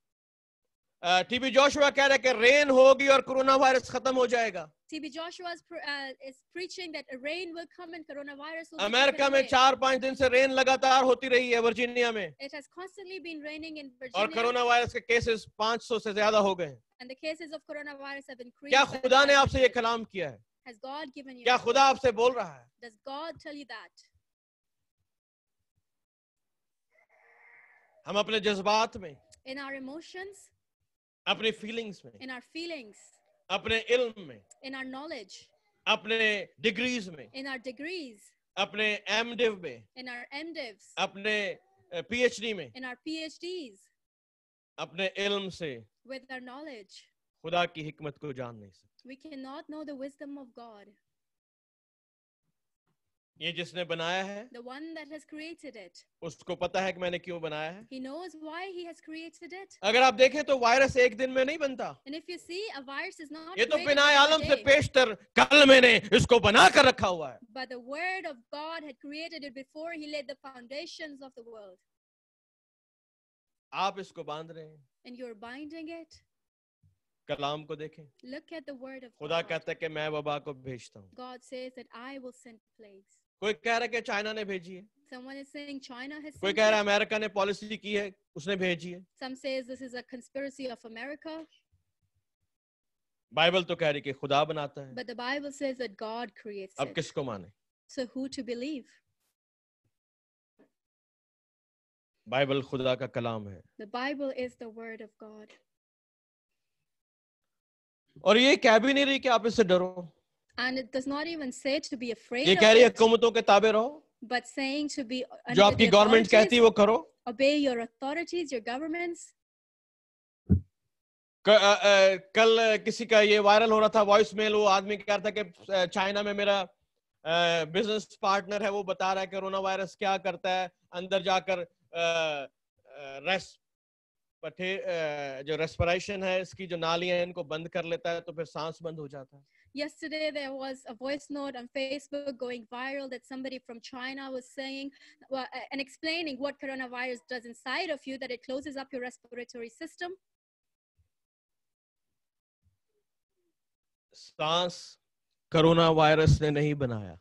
TB uh, Joshua कह रहे हैं कि रेन होगी और कोरोना वायरस खत्म हो जाएगा TB Joshua is preaching that rain will come and corona virus America में चार पांच दिन से रेन लगातार होती रही है वर्जीनिया में it has constantly been raining in Virginia और कोरोना वायरस के केसेस 500 से ज्यादा हो गए हैं and the cases of corona virus have increased क्या खुदा ने आपसे ये कलाम किया है हैज गॉड गिवन यू क्या खुदा आपसे बोल रहा है does God tell you that हम अपने जज्बात में इन आवर इमोशंस अपने फीलिंग्स में इन आर फीलिंग्स अपने इल्म में इन आर नॉलेज अपने डिग्रीज में इन आर डिग्रीज अपने एमडिव में इन आवर एमडिव्स अपने पीएचडी में इन आवर पीएचडीज अपने इल्म से विद आवर नॉलेज खुदा की हिकमत को जान नहीं सकते we can not know the wisdom of God ये जिसने बनाया है the one that has created it. उसको पता है कि मैंने क्यों बनाया है he knows why he has created it. अगर आप देखें तो वायरस एक दिन में नहीं बनता And if you see, a virus is not ये तो बिना आलम से पेशतर कल मैंने इसको बना कर रखा हुआ है But the word of God had created it before he laid the foundations of the world. आप इसको बांध रहे हैं And you're binding it. कलाम को देखें Look at the word of खुदा God. कहता है कि मैं वबा को भेजता हूँ God says that I will send plagues. कोई कह रहा है कि चाइना ने भेजी है Someone is saying China has कोई कह रहा है अमेरिका ने पॉलिसी की है उसने भेजी है Some says this is a conspiracy of America. Bible तो कह रही कि खुदा बनाता है But the Bible says that God creates अब it. किसको माने So who to believe? Bible खुदा का कलाम है The Bible is the word of God. और ये कह भी नहीं रही कि आप इससे डरो and it does not even say to be afraid ye keh rahi hai hukumaton ke tabe raho but saying to be jo aapki government kehti है वो करो obey your authorities your governments क, आ, आ, कल किसी का ये वायरल हो रहा था वॉइस मेल वो आदमी कह रहा था कि चाइना में मेरा बिजनेस पार्टनर है वो बता रहा है कोरोना वायरस क्या करता है अंदर जाकर रेस्ट पठे जो रेस्पिरेशन है इसकी जो नालियां हैं इनको बंद कर लेता है तो फिर सांस बंद हो जाता है Yesterday, there was a voice note on Facebook going viral that somebody from China was saying well, and explaining what coronavirus does inside of you, that it closes up your respiratory system. सांस corona virus ने नहीं बनाया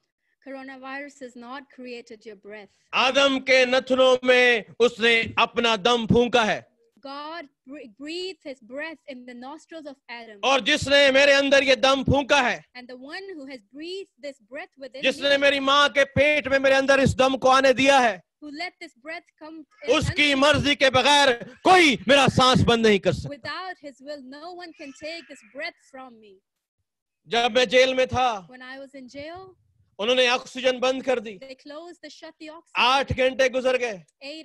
coronavirus has not created your breath. आदम के नथनों में उसने अपना दम फूंका है God breathed his breath in the nostrils of Adam. और जिसने मेरे अंदर ये दम फूंका है And the one who has breathed this breath within जिसने me, मेरी माँ के पेट में मेरे अंदर इस दम को आने दिया है who let this breath come उसकी मर्जी के बगैर कोई मेरा सांस बंद नहीं कर सकता Without his will, no one can take this breath from me. जब मैं जेल में था When I was in jail, उन्होंने ऑक्सीजन बंद कर दी आठ घंटे गुजर गए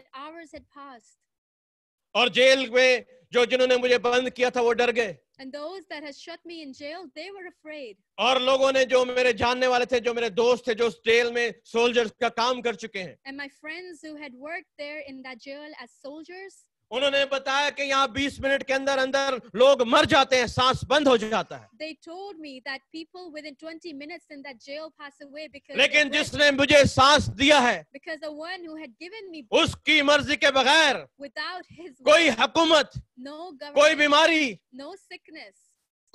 और जेल में जो जिन्होंने मुझे बंद किया था वो डर गए And those that had shut me in jail, they were afraid. और लोगों ने जो मेरे जानने वाले थे जो मेरे दोस्त थे जो जेल में सोल्जर्स का काम कर चुके हैं And my friends who had worked there in that jail as soldiers. उन्होंने बताया कि यहाँ 20 मिनट के अंदर अंदर लोग मर जाते हैं सांस बंद हो जाता है They told me that people within 20 minutes in that jail pass away because लेकिन जिसने मुझे सांस दिया है because the one who had given me उसकी मर्जी के बगैर without his कोई हुकूमत no government कोई बीमारी no sickness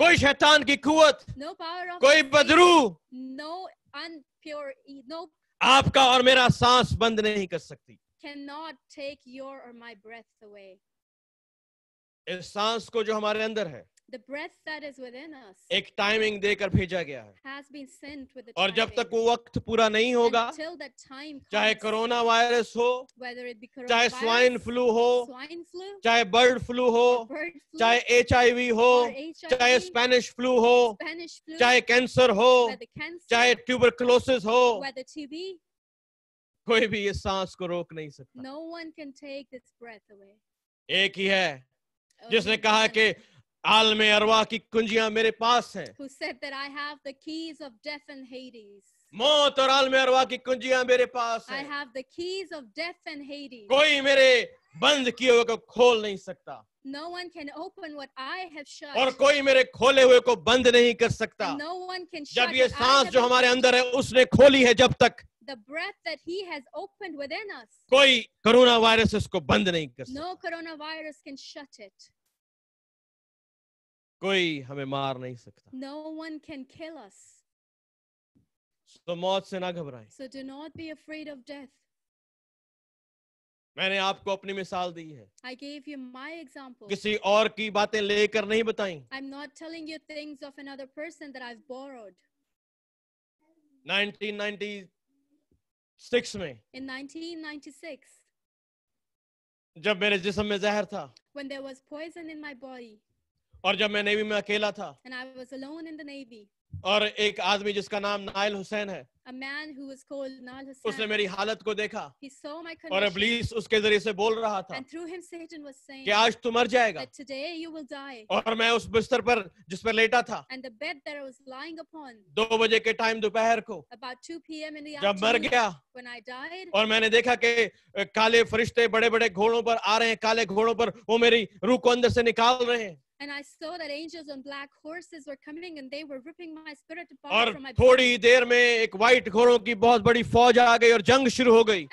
कोई शैतान की कुवत no power of कोई बदरू no unpure no आपका और मेरा सांस बंद नहीं कर सकती cannot take your or my breath away. इस सांस को जो हमारे अंदर है The breath that is within us एक टाइमिंग देकर भेजा गया है has been sent with the और जब तक वो वक्त पूरा नहीं होगा until that time comes, चाहे कोरोना वायरस हो whether it be चाहे स्वाइन फ्लू हो swine flu, चाहे बर्ड फ्लू हो bird flu, चाहे एच हो HIV, चाहे स्पेनिश फ्लू हो Spanish flu, चाहे कैंसर हो cancer, चाहे ट्यूबरक्लोसिस हो TB, कोई भी इस सांस को रोक नहीं सकता no one can take this breath away एक ही है oh, जिसने कहा कि आलम अरवा की कुंजियां मेरे पास हैं who said that I have the keys of death and Hades मौत और आलम अरवा की कुंजियां मेरे पास हैं I have the keys of death and Hades कोई मेरे बंद किए हुए को खोल नहीं सकता No one can open what I have shut. और कोई मेरे खोले हुए को बंद नहीं कर सकता no one can shut जब ये सांस जो हमारे अंदर है उसने खोली है जब तक the breath that he has opened within us कोई कोरोना वायरस इसको बंद नहीं कर सकता no coronavirus can shut it कोई हमें मार नहीं सकता no one can kill us तो मौत से ना घबराएं so do not be afraid of death मैंने आपको अपनी मिसाल दी है I gave you my example. किसी और की बातें लेकर नहीं बताई I'm not telling you things of another person that I've borrowed. 1990 six में in 1996 जब मेरे जिस्म में जहर था when there was poison in my body और जब मैं नेवी में अकेला था and I was alone in the navy और एक आदमी जिसका नाम नाइल हुसैन है a man who was called Nal Hassan. उसने मेरी हालत को देखा और अब्लीस उसके जरिए से बोल रहा था कि आज तू मर जाएगा और मैं उस बिस्तर पर जिस पर लेटा था दो बजे के टाइम दोपहर को जब मर गया और मैंने देखा कि काले फरिश्ते बड़े बड़े घोड़ों पर आ रहे हैं काले घोड़ों पर वो मेरी रूह को अंदर से निकाल रहे हैं And I saw that angels on black horses were coming and they were ripping my spirit apart from my white घोड़ों की बहुत बड़ी फौज आ गई और जंग शुरू हो गई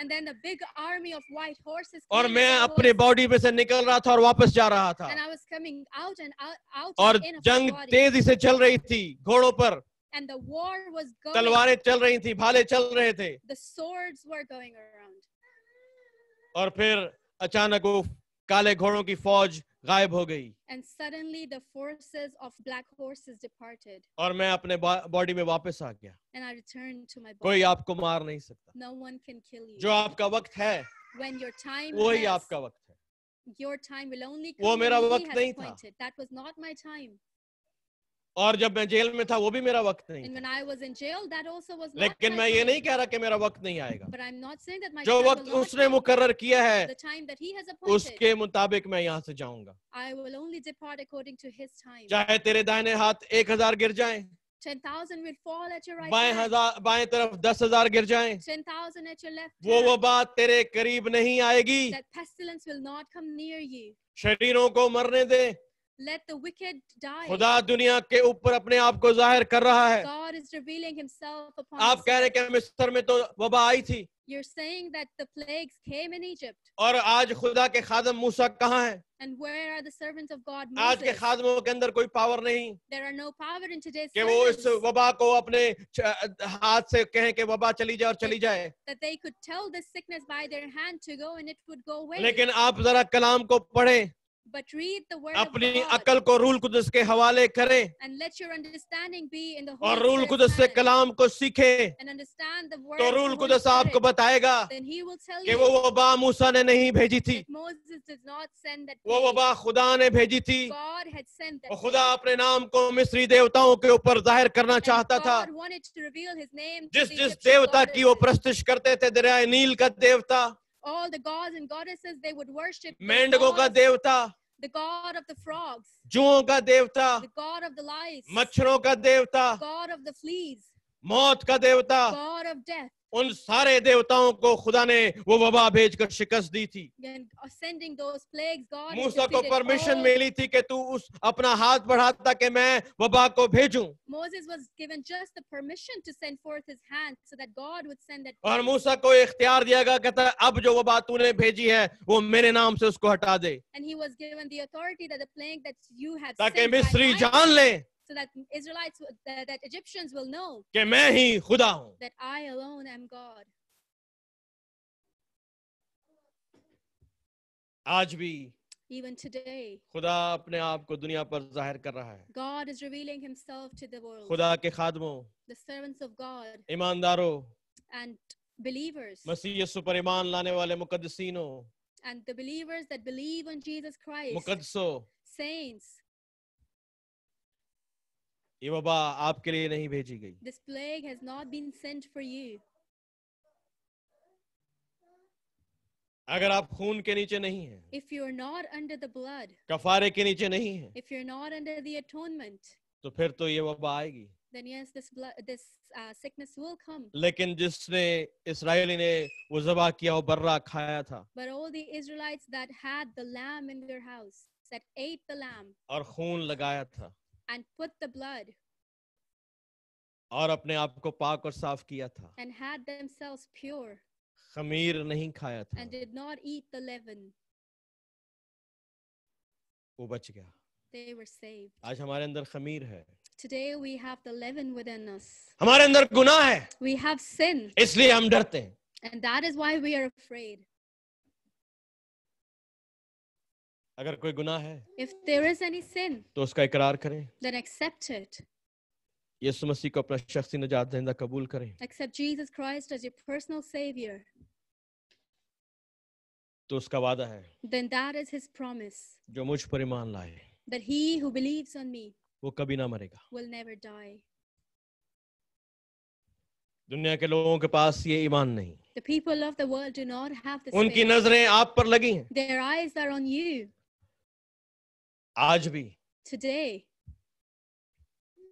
और मैं अपने बॉडी में से निकल रहा था और वापस जा रहा था out out और जंग तेजी से चल रही थी घोड़ों पर तलवारें चल रही थी भाले चल रहे थे और फिर अचानक वो काले घोड़ों की फौज गायब हो गई and suddenly the forces of black horses departed और मैं अपने बॉडी में वापस आ गया and I return to my कोई आपको मार नहीं सकता no one can kill you जो आपका वक्त है व्हेन योर टाइम वो ही आपका वक्त है योर टाइम विल ओनली वो मेरा वक्त नहीं था that was not my time और जब मैं जेल में था वो भी मेरा वक्त नहीं jail, लेकिन मैं ये नहीं कह रहा कि मेरा वक्त नहीं आएगा जो वक्त उसने मुकर्र किया है उसके मुताबिक मैं यहाँ से जाऊंगा चाहे तेरे दाहिने हाथ एक हजार गिर जाए बाएं बाएं तरफ दस हजार गिर जाए वो वो बात तेरे करीब नहीं आएगी शरीरों को मरने दे Let the wicked die. खुदा दुनिया के ऊपर अपने आप को जाहिर कर रहा है God is revealing himself upon आप कह रहे कि मिस्र में तो वबा आई थी You're saying that the plagues came in Egypt. और आज खुदा के खादम मूसा कहाँ हैं? And where are the servants of God Moses? आज के खादमों के अंदर कोई पावर नहीं There are no power in today's कि वो इस वबा को अपने हाथ से कहें कि वबा चली जाए और चली जाए that they could tell this sickness by their hand to go and it would go away. लेकिन आप जरा कलाम को पढ़ें But read the word अपनी अकल को रूल कुदस के हवाले करें and let और रूल कुदस से कलाम को सीखें तो रूल कुदस आपको बताएगा कि वो वबा मूसा ने नहीं भेजी थी वो वबा खुदा ने भेजी थी और खुदा अपने नाम को मिस्री देवताओं के ऊपर जाहिर करना चाहता था जिस जिस देवता की वो प्रस्तिश करते थे दरिया नील का देवता all the gods and goddesses they would worship मेंढकों का देवता the god of the frogs जुओं का देवता the god of the lice मच्छरों का देवता god of the fleas मौत का देवता उन सारे देवताओं को खुदा ने वो वबा भेजकर शिकस्त दी थी मूसा को परमिशन मिली थी कि तू उस अपना हाथ बढ़ाता कि मैं वबा को भेजूं और मूसा को इख्तियार दिया गया कहता अब जो वबा तूने भेजी है वो मेरे नाम से उसको हटा दे ताकि मिस्री जान लें so that Israelites, that, that Egyptians will know that I alone am God. आज भी Even today, खुदा अपने आप को दुनिया पर जाहिर कर रहा है God is revealing Himself to the world. खुदा के खादमों The servants of God ईमानदारों and believers मसीह यीशु पर ईमान लाने वाले मुकद्दसीनों and the believers that believe on Jesus Christ, मुकद्दसों saints ये वबा आपके लिए नहीं भेजी गई This plague has not been sent for you. अगर आप खून के नीचे नहीं हैं, If you are not under the blood, कफारे के नीचे नहीं हैं, if you're not under the atonement, तो फिर तो ये वबा आएगी then yes, this blood, this uh, sickness will come. लेकिन जिसने इसराइली ने वो जबा किया वो बर्रा खाया था But all the Israelites that had the lamb in their house, that ate the lamb और खून लगाया था and put the blood और अपने आप को पाक और साफ किया था and had themselves pure खमीर नहीं खाया था and did not eat the leaven वो बच गया they were saved आज हमारे अंदर खमीर है Today we have the leaven within us. हमारे अंदर गुनाह है. We have sin. इसलिए हम डरते हैं. And that is why we are afraid. अगर कोई गुनाह है if there is any sin तो उसका इकरार करें देन एक्सेप्ट इट यीशु मसीह को अपना शख्सी निजात दहिंदा कबूल करें accept Jesus Christ as your personal saviour तो उसका वादा है then that is his promise जो मुझ पर ईमान लाए that he who believes on me वो कभी ना मरेगा विल नेवर डाई दुनिया के लोगों के पास ये ईमान नहीं उनकी नजरें आप पर लगी हैं. आज भी today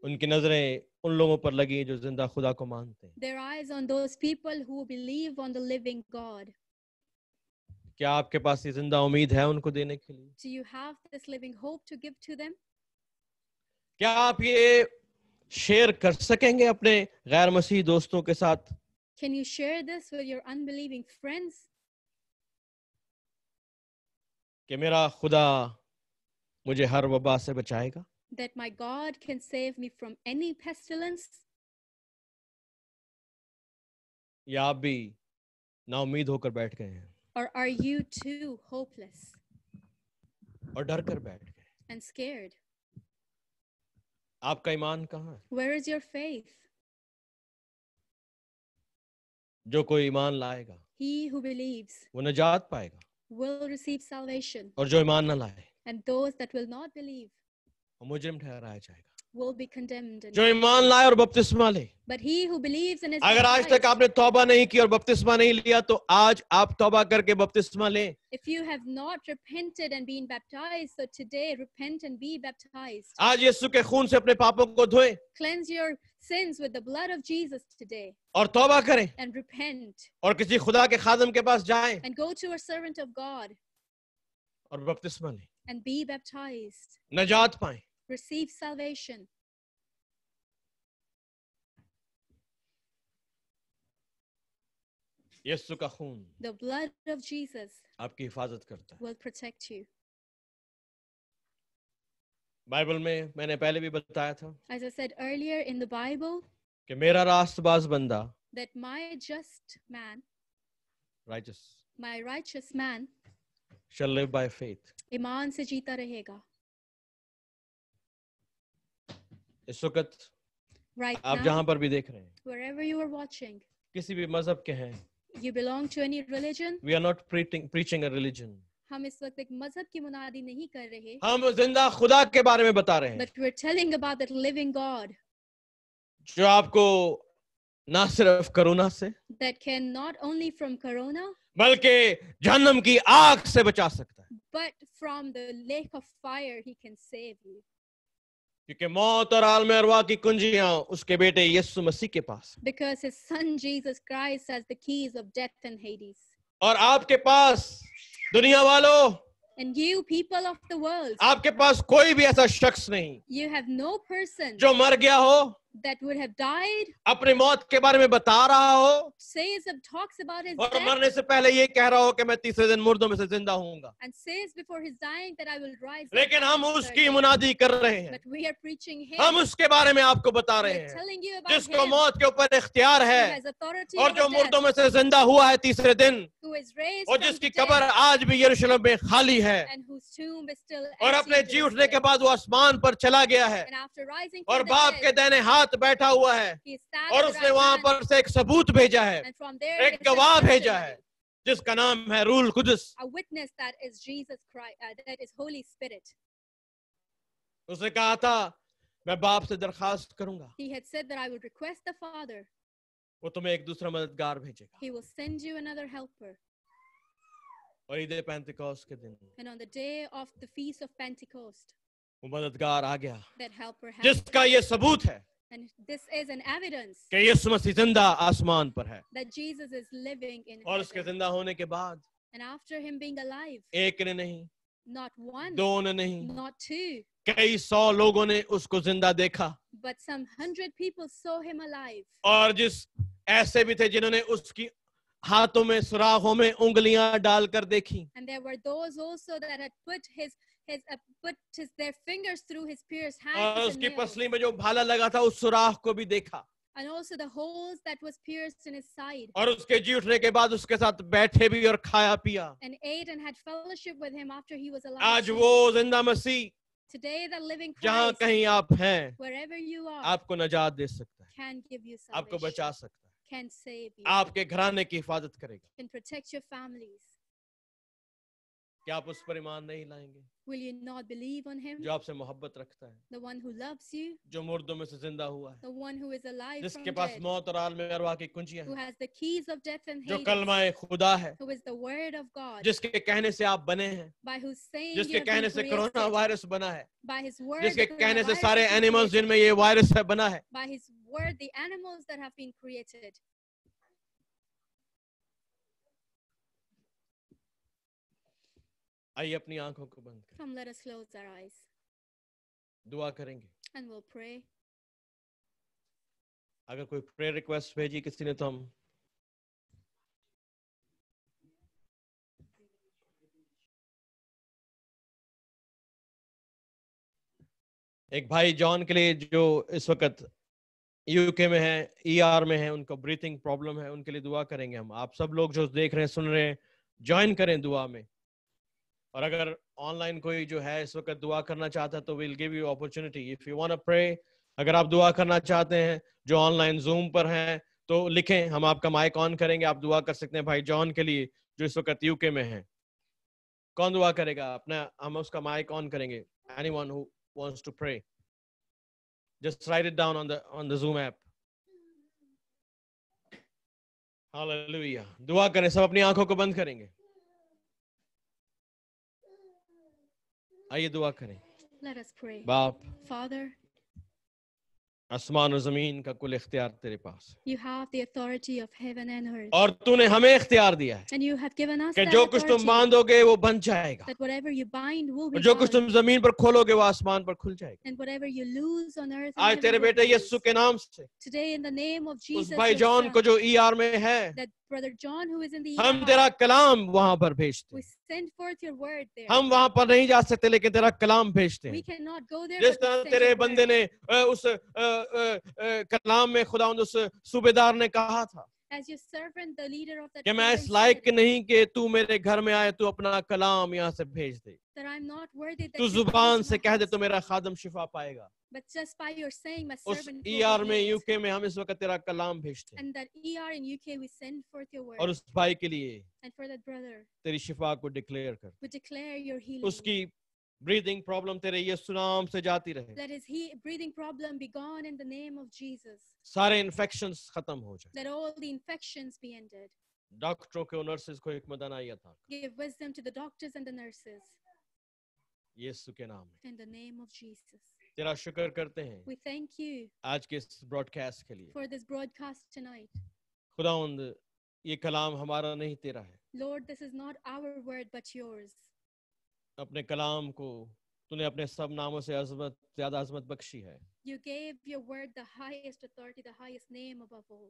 उनकी नजरें उन लोगों पर लगी जो जिंदा खुदा को मानते हैं their eyes on those people who believe on the living god क्या आपके पास ये जिंदा उम्मीद है उनको देने के लिए do you have this living hope to give to them क्या आप ये शेयर कर सकेंगे अपने गैर मसीह दोस्तों के साथ can you share this with your unbelieving friends कि मेरा खुदा मुझे हर वबा से बचाएगा that my god can save me from any pestilence या आप भी नाउमीद होकर बैठ गए हैं or are you too hopeless और डर कर बैठ गए and scared आपका ईमान कहाँ है where is your faith जो कोई ईमान लाएगा he who believes वो नजात पाएगा will receive salvation और जो ईमान ना लाए and those that will not believe will be condemned but he who believes in his अगर आज तक आपने तौबा नहीं की और बपतिस्मा नहीं लिया तो आज आप तौबा करके बपतिस्मा लें if you have not repented and been baptized so today repent and be baptized आज यीशु के खून से अपने पापों को धोएं cleanse your sins with the blood of Jesus today और तौबा करें and repent और किसी खुदा के के पास जाएं and go to a servant of God और बपतिस्मा लें and be baptized najat receive salvation the blood of jesus will protect you Bible में मैंने पहले भी बताया था as i said earlier in the bible कि मेरा रास्तबाज बंदा that my just man righteous my righteous man shall live by faith ईमान से जीता रहेगा इस वक्त right आप जहां पर भी देख रहे हैं किसी भी मजहब के हैं you belong to any religion we are not preaching religion हम इस वक्त एक मजहब की मुनादी नहीं कर रहे हम जिंदा खुदा के बारे में बता रहे हैं लिविंग गॉड जो आपको ना सिर्फ कोरोना से that can not only from corona बल्कि जहन्नम की आग से बचा सकता है but from the lake of fire he can save you क्योंकि मौत और आलम अरवा की कुंजियां उसके बेटे यीशु मसीह के पास because his son Jesus Christ has the keys of death and Hades और आपके पास दुनिया वालों and you people of the world आपके पास कोई भी ऐसा शख्स नहीं यू हैव नो पर्सन जो मर गया हो that would have died अपने मौत के बारे में बता रहा हो says of talks about his और मरने से पहले ये कह रहा हो कि मैं तीसरे दिन मुर्दों में से जिंदा होऊंगा and says before his dying that I will rise लेकिन हम उसकी मुनादी कर रहे हैं but we are preaching him हम उसके बारे में आपको बता रहे हैं telling you about जिसको him, मौत के ऊपर इख्तियार है और जो मुर्दों में से जिंदा हुआ है तीसरे दिन और जिसकी कब्र आज भी यरूशलेम में खाली है और अपने जी उठने के बाद वो आसमान पर चला गया है और बाप के दहने हाथ साथ बैठा हुआ है और उसने वहां पर से एक सबूत भेजा है एक गवाह भेजा है जिसका नाम है रूल कुदस uh, उसने कहा था मैं बाप से दरखास्त करूंगा वो तुम्हें एक दूसरा मददगार भेजेगा और ईद पेंटिकॉस्ट के दिन and on the day of the feast of pentecost वो मददगार आ गया जिसका ये सबूत है And this is an evidence कि यीशु मसीह जिंदा आसमान पर है that Jesus is living in और उसके जिंदा होने के बाद and after him being alive एक ने नहीं not one दो ने नहीं not two कई सौ लोगों ने उसको जिंदा देखा but some hundred people saw him alive और जिस ऐसे भी थे जिन्होंने उसकी हाथों में सुराखों में उंगलियां डालकर देखी and there were those also that had put his his uh, put his their fingers through his pierced hand और उसकी पसली में जो भाला लगा था उस सुराख को भी देखा and also the holes that was pierced in his side और उसके जी उठने के बाद उसके साथ बैठे भी और खाया पिया and ate and had fellowship with him after he was alive आज वो जिंदा मसीह Today the living Christ, जहां कहीं आप हैं wherever you are, आपको नजात दे सकता है can give you salvation, आपको बचा सकता है can save you, आपके घराने की हिफाजत करेगा can protect your families. क्या आप उस पर ईमान नहीं लाएंगे Will you not believe on him? जो आपसे मोहब्बत रखता है The one who loves you. जो मुर्दों में से जिंदा हुआ है The one who is alive जिसके from पास मौत और आलम अरवा की कुंजियां Who has the keys of death and जो कलमाए खुदा है Who is the word of God. जिसके कहने से आप बने हैं By whose saying जिसके कहने से कोरोना वायरस बना है By his word, जिसके कहने से सारे एनिमल्स जिनमें ये वायरस है बना है By his word the animals that have been created. आइए अपनी आंखों को बंद करें Come let us close our eyes दुआ करेंगे and we'll pray अगर कोई प्रेयर रिक्वेस्ट भेजी किसी ने तो हम एक भाई जॉन के लिए जो इस वक्त यूके में है ईआर e में है उनको ब्रीथिंग प्रॉब्लम है उनके लिए दुआ करेंगे हम आप सब लोग जो देख रहे हैं सुन रहे हैं ज्वाइन करें दुआ में और अगर ऑनलाइन कोई जो है इस वक्त दुआ करना चाहता है तो will give you opportunity if you want pray अगर आप दुआ करना चाहते हैं जो ऑनलाइन जूम पर हैं तो लिखें हम आपका माइक ऑन करेंगे आप दुआ कर सकते हैं भाई जॉन के लिए जो इस वक्त यूके में है कौन दुआ करेगा अपना हम उसका माइक ऑन करेंगे anyone wants to pray just write it down on the on the zoom app hallelujah दुआ करें सब अपनी आंखों को बंद करेंगे आइए दुआ करें बाप फादर आसमान और जमीन का कुल इख्तियार तेरे पास you have the authority of heaven and earth और तूने हमें इख्तियार दिया है and you have given us कि जो कुछ तुम बांधोगे वो बन जाएगा that whatever you bind will be जो कुछ तुम जमीन पर खोलोगे वो आसमान पर खुल जाएगा and whatever you loose on earth आज तेरे बेटे यीशु के नाम से today in the name of Jesus भाई जॉन को जो ईआर e में है brother John who is in the हम तेरा कलाम वहां पर भेजते we send forth your word there हम वहां पर नहीं जा सकते लेकिन तेरा कलाम भेजते हैं we cannot go there जिस तरह तेरे बंदे ने उस कलाम में खुदा उस सूबेदार ने कहा था as your servant the leader of that कि मैं इस लायक नहीं कि तू मेरे घर में आए तू अपना कलाम यहाँ से भेज दे that I'm not worthy that tu zuban se keh de tu mera खादम shifa payega but just by your saying my servant उस ER mein UK mein hum is waqt tera kalam bhejte hain and that ER in UK we send forth your word aur us bhai ke liye and for that brother teri shifa ko declare kar we declare your healing uski breathing problem तेरे यीशु नाम से जाती रहे let is he breathing problem be gone in the name of Jesus सारे infections खत्म हो जाए let all the infections be ended डॉक्टरों के नर्सेस को एक मदन आया था give wisdom to the doctors and the nurses यीशु के नाम में in the name of Jesus तेरा शुक्र करते हैं वी थैंक यू आज के इस ब्रॉडकास्ट के लिए फॉर दिस ब्रॉडकास्ट टुनाइट खुदावंद ये कलाम हमारा नहीं तेरा है Lord this is not our word but yours अपने कलाम को तूने अपने सब नामों से अजमत ज्यादा अजमत बख्शी है you gave your word the highest authority the highest name above all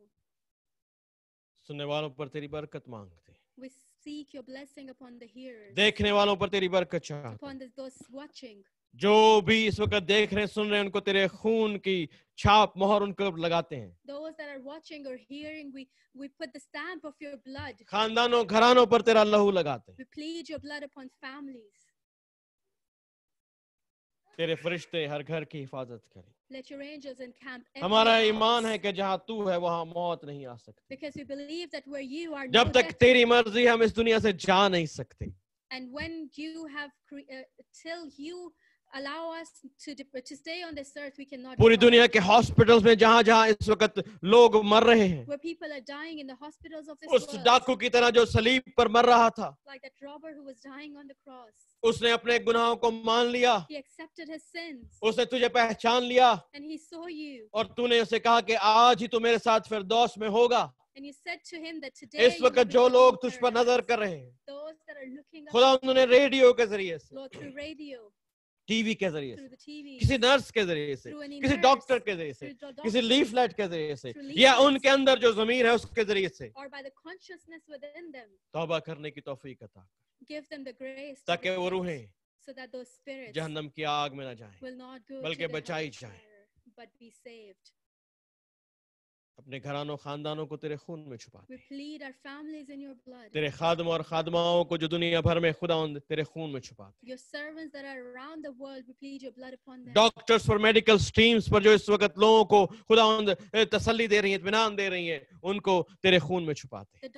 सुनने वालों पर तेरी बरकत मांगते हैं we seek your blessing upon the hearers देखने वालों पर तेरी बरकत चाहते upon the, those watching जो भी इस वक्त देख रहे हैं सुन रहे हैं उनको तेरे खून की छाप मोहर उन पर लगाते हैं those that are watching or hearing we we put the stamp of your blood खानदानों घरानों पर तेरा लहू लगाते हैं we plead your blood upon families तेरे फरिश्ते हर घर की हिफाजत करें हमारा ईमान है कि जहाँ तू है वहाँ मौत नहीं आ सकती जब तक तेरी मर्जी हम इस दुनिया से जा नहीं सकते And when you have, uh, till you पूरी दुनिया के हॉस्पिटल्स में जहां जहां इस वक्त लोग मर रहे हैं उस डाकू की तरह जो सलीब पर मर रहा था उसने अपने गुनाहों को मान लिया उसने तुझे पहचान लिया और तूने उसे कहा कि आज ही तू मेरे साथ फिरदौस में होगा इस वक्त जो लोग तुझ पर नजर कर रहे हैं खुदा उन्होंने रेडियो के जरिए से टीवी के जरिए से किसी नर्स के जरिए से किसी डॉक्टर के जरिए से किसी लीफलेट के जरिए से या उनके अंदर जो जमीर है उसके जरिए से तोबा करने की तोफीक अता ताकि वो रूहें जहन्नम की आग में ना जाएं बल्कि बचाई जाएं अपने घरानों खानदानों को तेरे खून में छुपा तेरे खादम और खादमाओं को जो दुनिया भर में खुदा तेरे खून में छुपा डॉक्टर्स और मेडिकल टीम्स पर जो इस वक्त लोगों को खुदा तसली दे रही है इतमान दे रही है उनको तेरे खून में छुपाते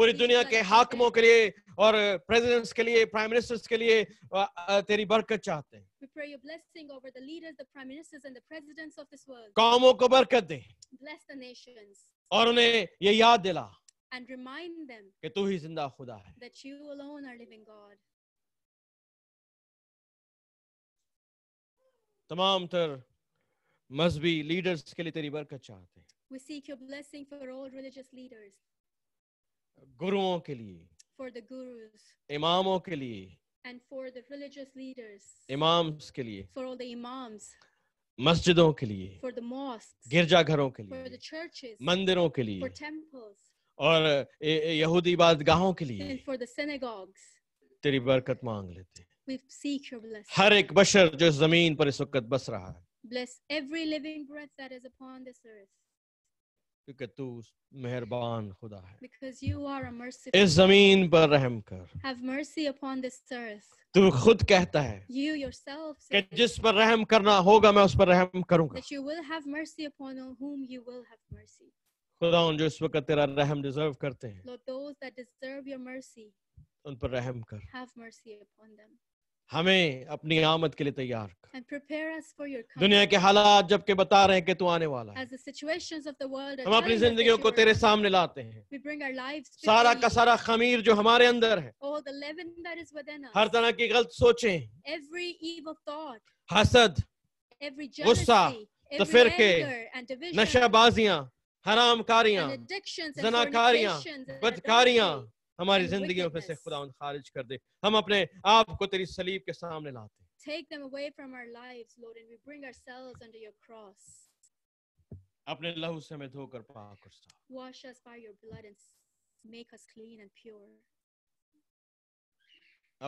पूरी दुनिया के हाकमों के लिए और प्रेसिडेंट्स के लिए प्राइम मिनिस्टर्स के लिए तेरी बरकत चाहते हैं We pray your blessing over the leaders, the prime ministers and the presidents of this world. कौमों को बरकत Bless the nations. And remind them कि तू ही जिंदा खुदा है that you alone are living God. तमाम तर मजहबी लीडर्स के लिए तेरी बरकत चाहते हैं We seek your blessing for all religious leaders, गुरुओं के लिए for the gurus, इमामों के लिए and for the religious leaders imams ke liye for all the imams मस्जिदों के लिए for the mosques, गिरजाघरों के लिए for the churches, मंदिरों के लिए for temples, और eh, eh, yahudi बादगाहों के लिए and for the synagogues, तेरी बरकत मांग लेते we seek your blessing. हर एक बशर जो इस जमीन पर इस वक्त बस रहा bless every living breath that is upon this earth क्योंकि तू मेहरबान खुदा है इस जमीन पर रहम कर तू खुद कहता है you कि जिस पर रहम करना होगा मैं उस पर रहम करूंगा खुदा उन जो इस वक्त तेरा रहम डिजर्व करते हैं Lord, उन पर रहम कर हमें अपनी आमद के लिए तैयार दुनिया के हालात जबकि बता रहे हैं कि तू आने वाला है हम अपनी जिंदगी को तेरे सामने लाते हैं सारा का सारा खमीर जो हमारे अंदर है oh, हर तरह की गलत सोचे हसद गुस्सा तफिरके हराम कारियाँ जनाकारियाँ बदकारियाँ हमारी जिंदगी में से खुदा खारिज कर दे हम अपने आप को तेरी सलीब के सामने लाते Take them away from our lives, Lord, and we bring ourselves under your cross. अपने लहू से हमें धोकर पाक और साफ Wash us by your blood and make us clean and pure.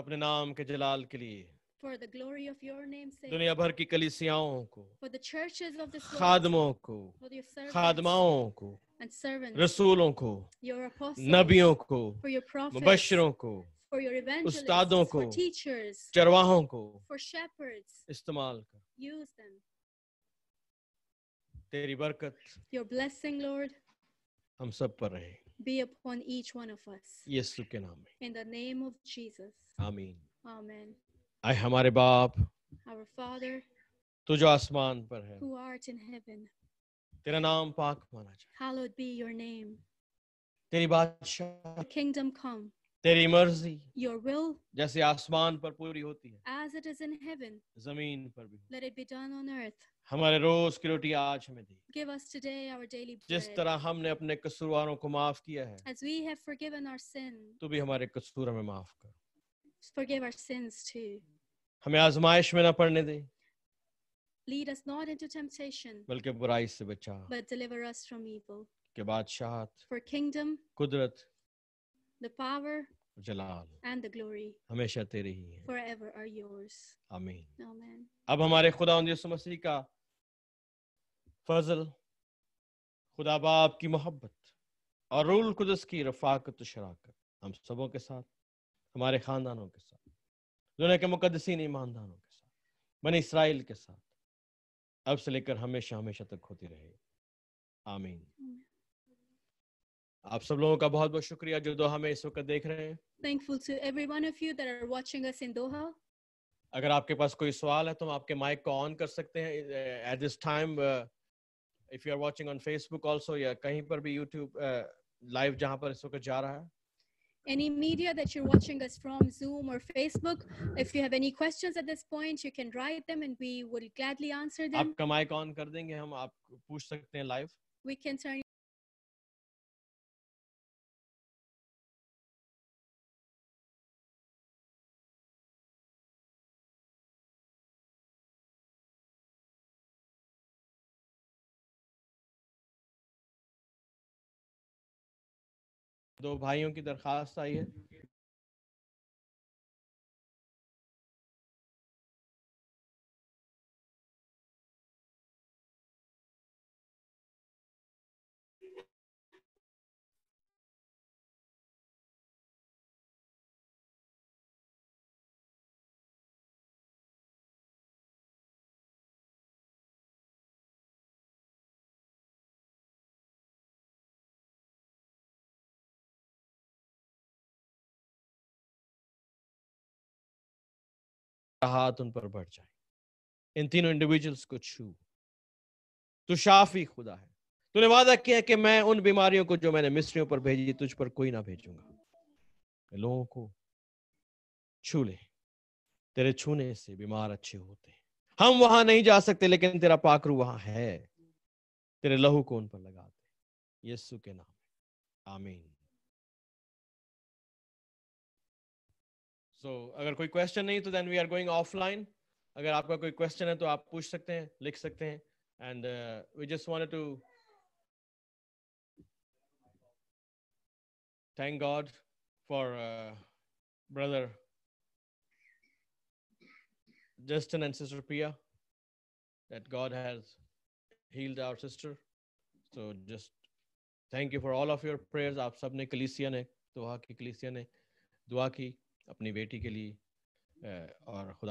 अपने नाम के जलाल के लिए for the glory of your name sake, दुनिया भर की कलिसियाओं को for the churches of this world, खादमों को for your servants खादमाओं को and servants, रसूलों को your apostles, नबियों को for your prophets, मुबशरों को for your evangelists, उस्तादों को for teachers, चरवाहों को for shepherds, इस्तेमाल कर use them. तेरी बरकत Your blessing, Lord, हम सब पर रहे be upon each one of us. यीशु के नाम में In the name of Jesus. आमीन Amen. आई हमारे बाप तू जो आसमान पर है तेरा नाम पाक माना जाए तेरी बादशाह kingdom तेरी मर्जी your will जैसे आसमान पर पूरी होती है as it is in heaven जमीन पर भी let it be done on earth हमारे रोज की रोटी आज हमें दी give us today our daily bread जिस तरह हमने अपने कसूरवारों को माफ किया है as we have forgiven our sin तू भी हमारे कसूर हमें माफ कर forgive our sins too. हमें आजमाइश में ना पड़ने दे Lead us not into temptation, बल्कि बुराई से बचा but deliver us from evil. के बादशाहत For kingdom, कुदरत the power Jalal and the glory हमेशा तेरी ही है forever are yours. आमीन Amen. अब हमारे खुदा यीशु मसीह का फजल खुदा बाप की मोहब्बत और रूल कुदस की रफाकत शराकत हम सबों के साथ हमारे खानदानों के साथ दुनिया के मुकदसिन ईमानदारों के साथ बने इसराइल के साथ अब से लेकर हमेशा हमेशा तक होती रहे आमीन आप सब लोगों का बहुत बहुत शुक्रिया जो दोहा में इस वक्त देख रहे हैं thankful to every one of you that are watching us in Doha अगर आपके पास कोई सवाल है तो हम आपके माइक को ऑन कर सकते हैं at this time if you are watching on Facebook also या कहीं पर भी यूट्यूब लाइव uh, जहां पर इस वक्त जा रहा है any media that you're watching us from, Zoom or Facebook. If you have any questions at this point, you can write them and we will gladly answer them. We can turn दो भाइयों की दरख्वास्त आई है हाथ उन पर बढ़ जाए इन तीनों इंडिविजुअल्स को छू तो शाफी खुदा है तूने वादा किया है कि मैं उन बीमारियों को जो मैंने मिस्रियों पर भेजी तुझ पर कोई ना भेजूंगा लोगों को छू ले तेरे छूने से बीमार अच्छे होते हैं हम वहां नहीं जा सकते लेकिन तेरा पाकरू वहां है तेरे लहू को उन पर लगा दे यीशु के नाम आमीन सो अगर कोई क्वेश्चन नहीं तो then we are going offline अगर आपका कोई क्वेश्चन है तो आप पूछ सकते हैं लिख सकते हैं and we just wanted to thank God for brother Justin and sister Pia that God has healed our sister so just thank you for all of your prayers आप सब ने कलिसिया ने दुआ की कलिसिया ने दुआ की अपनी बेटी के लिए और खुदा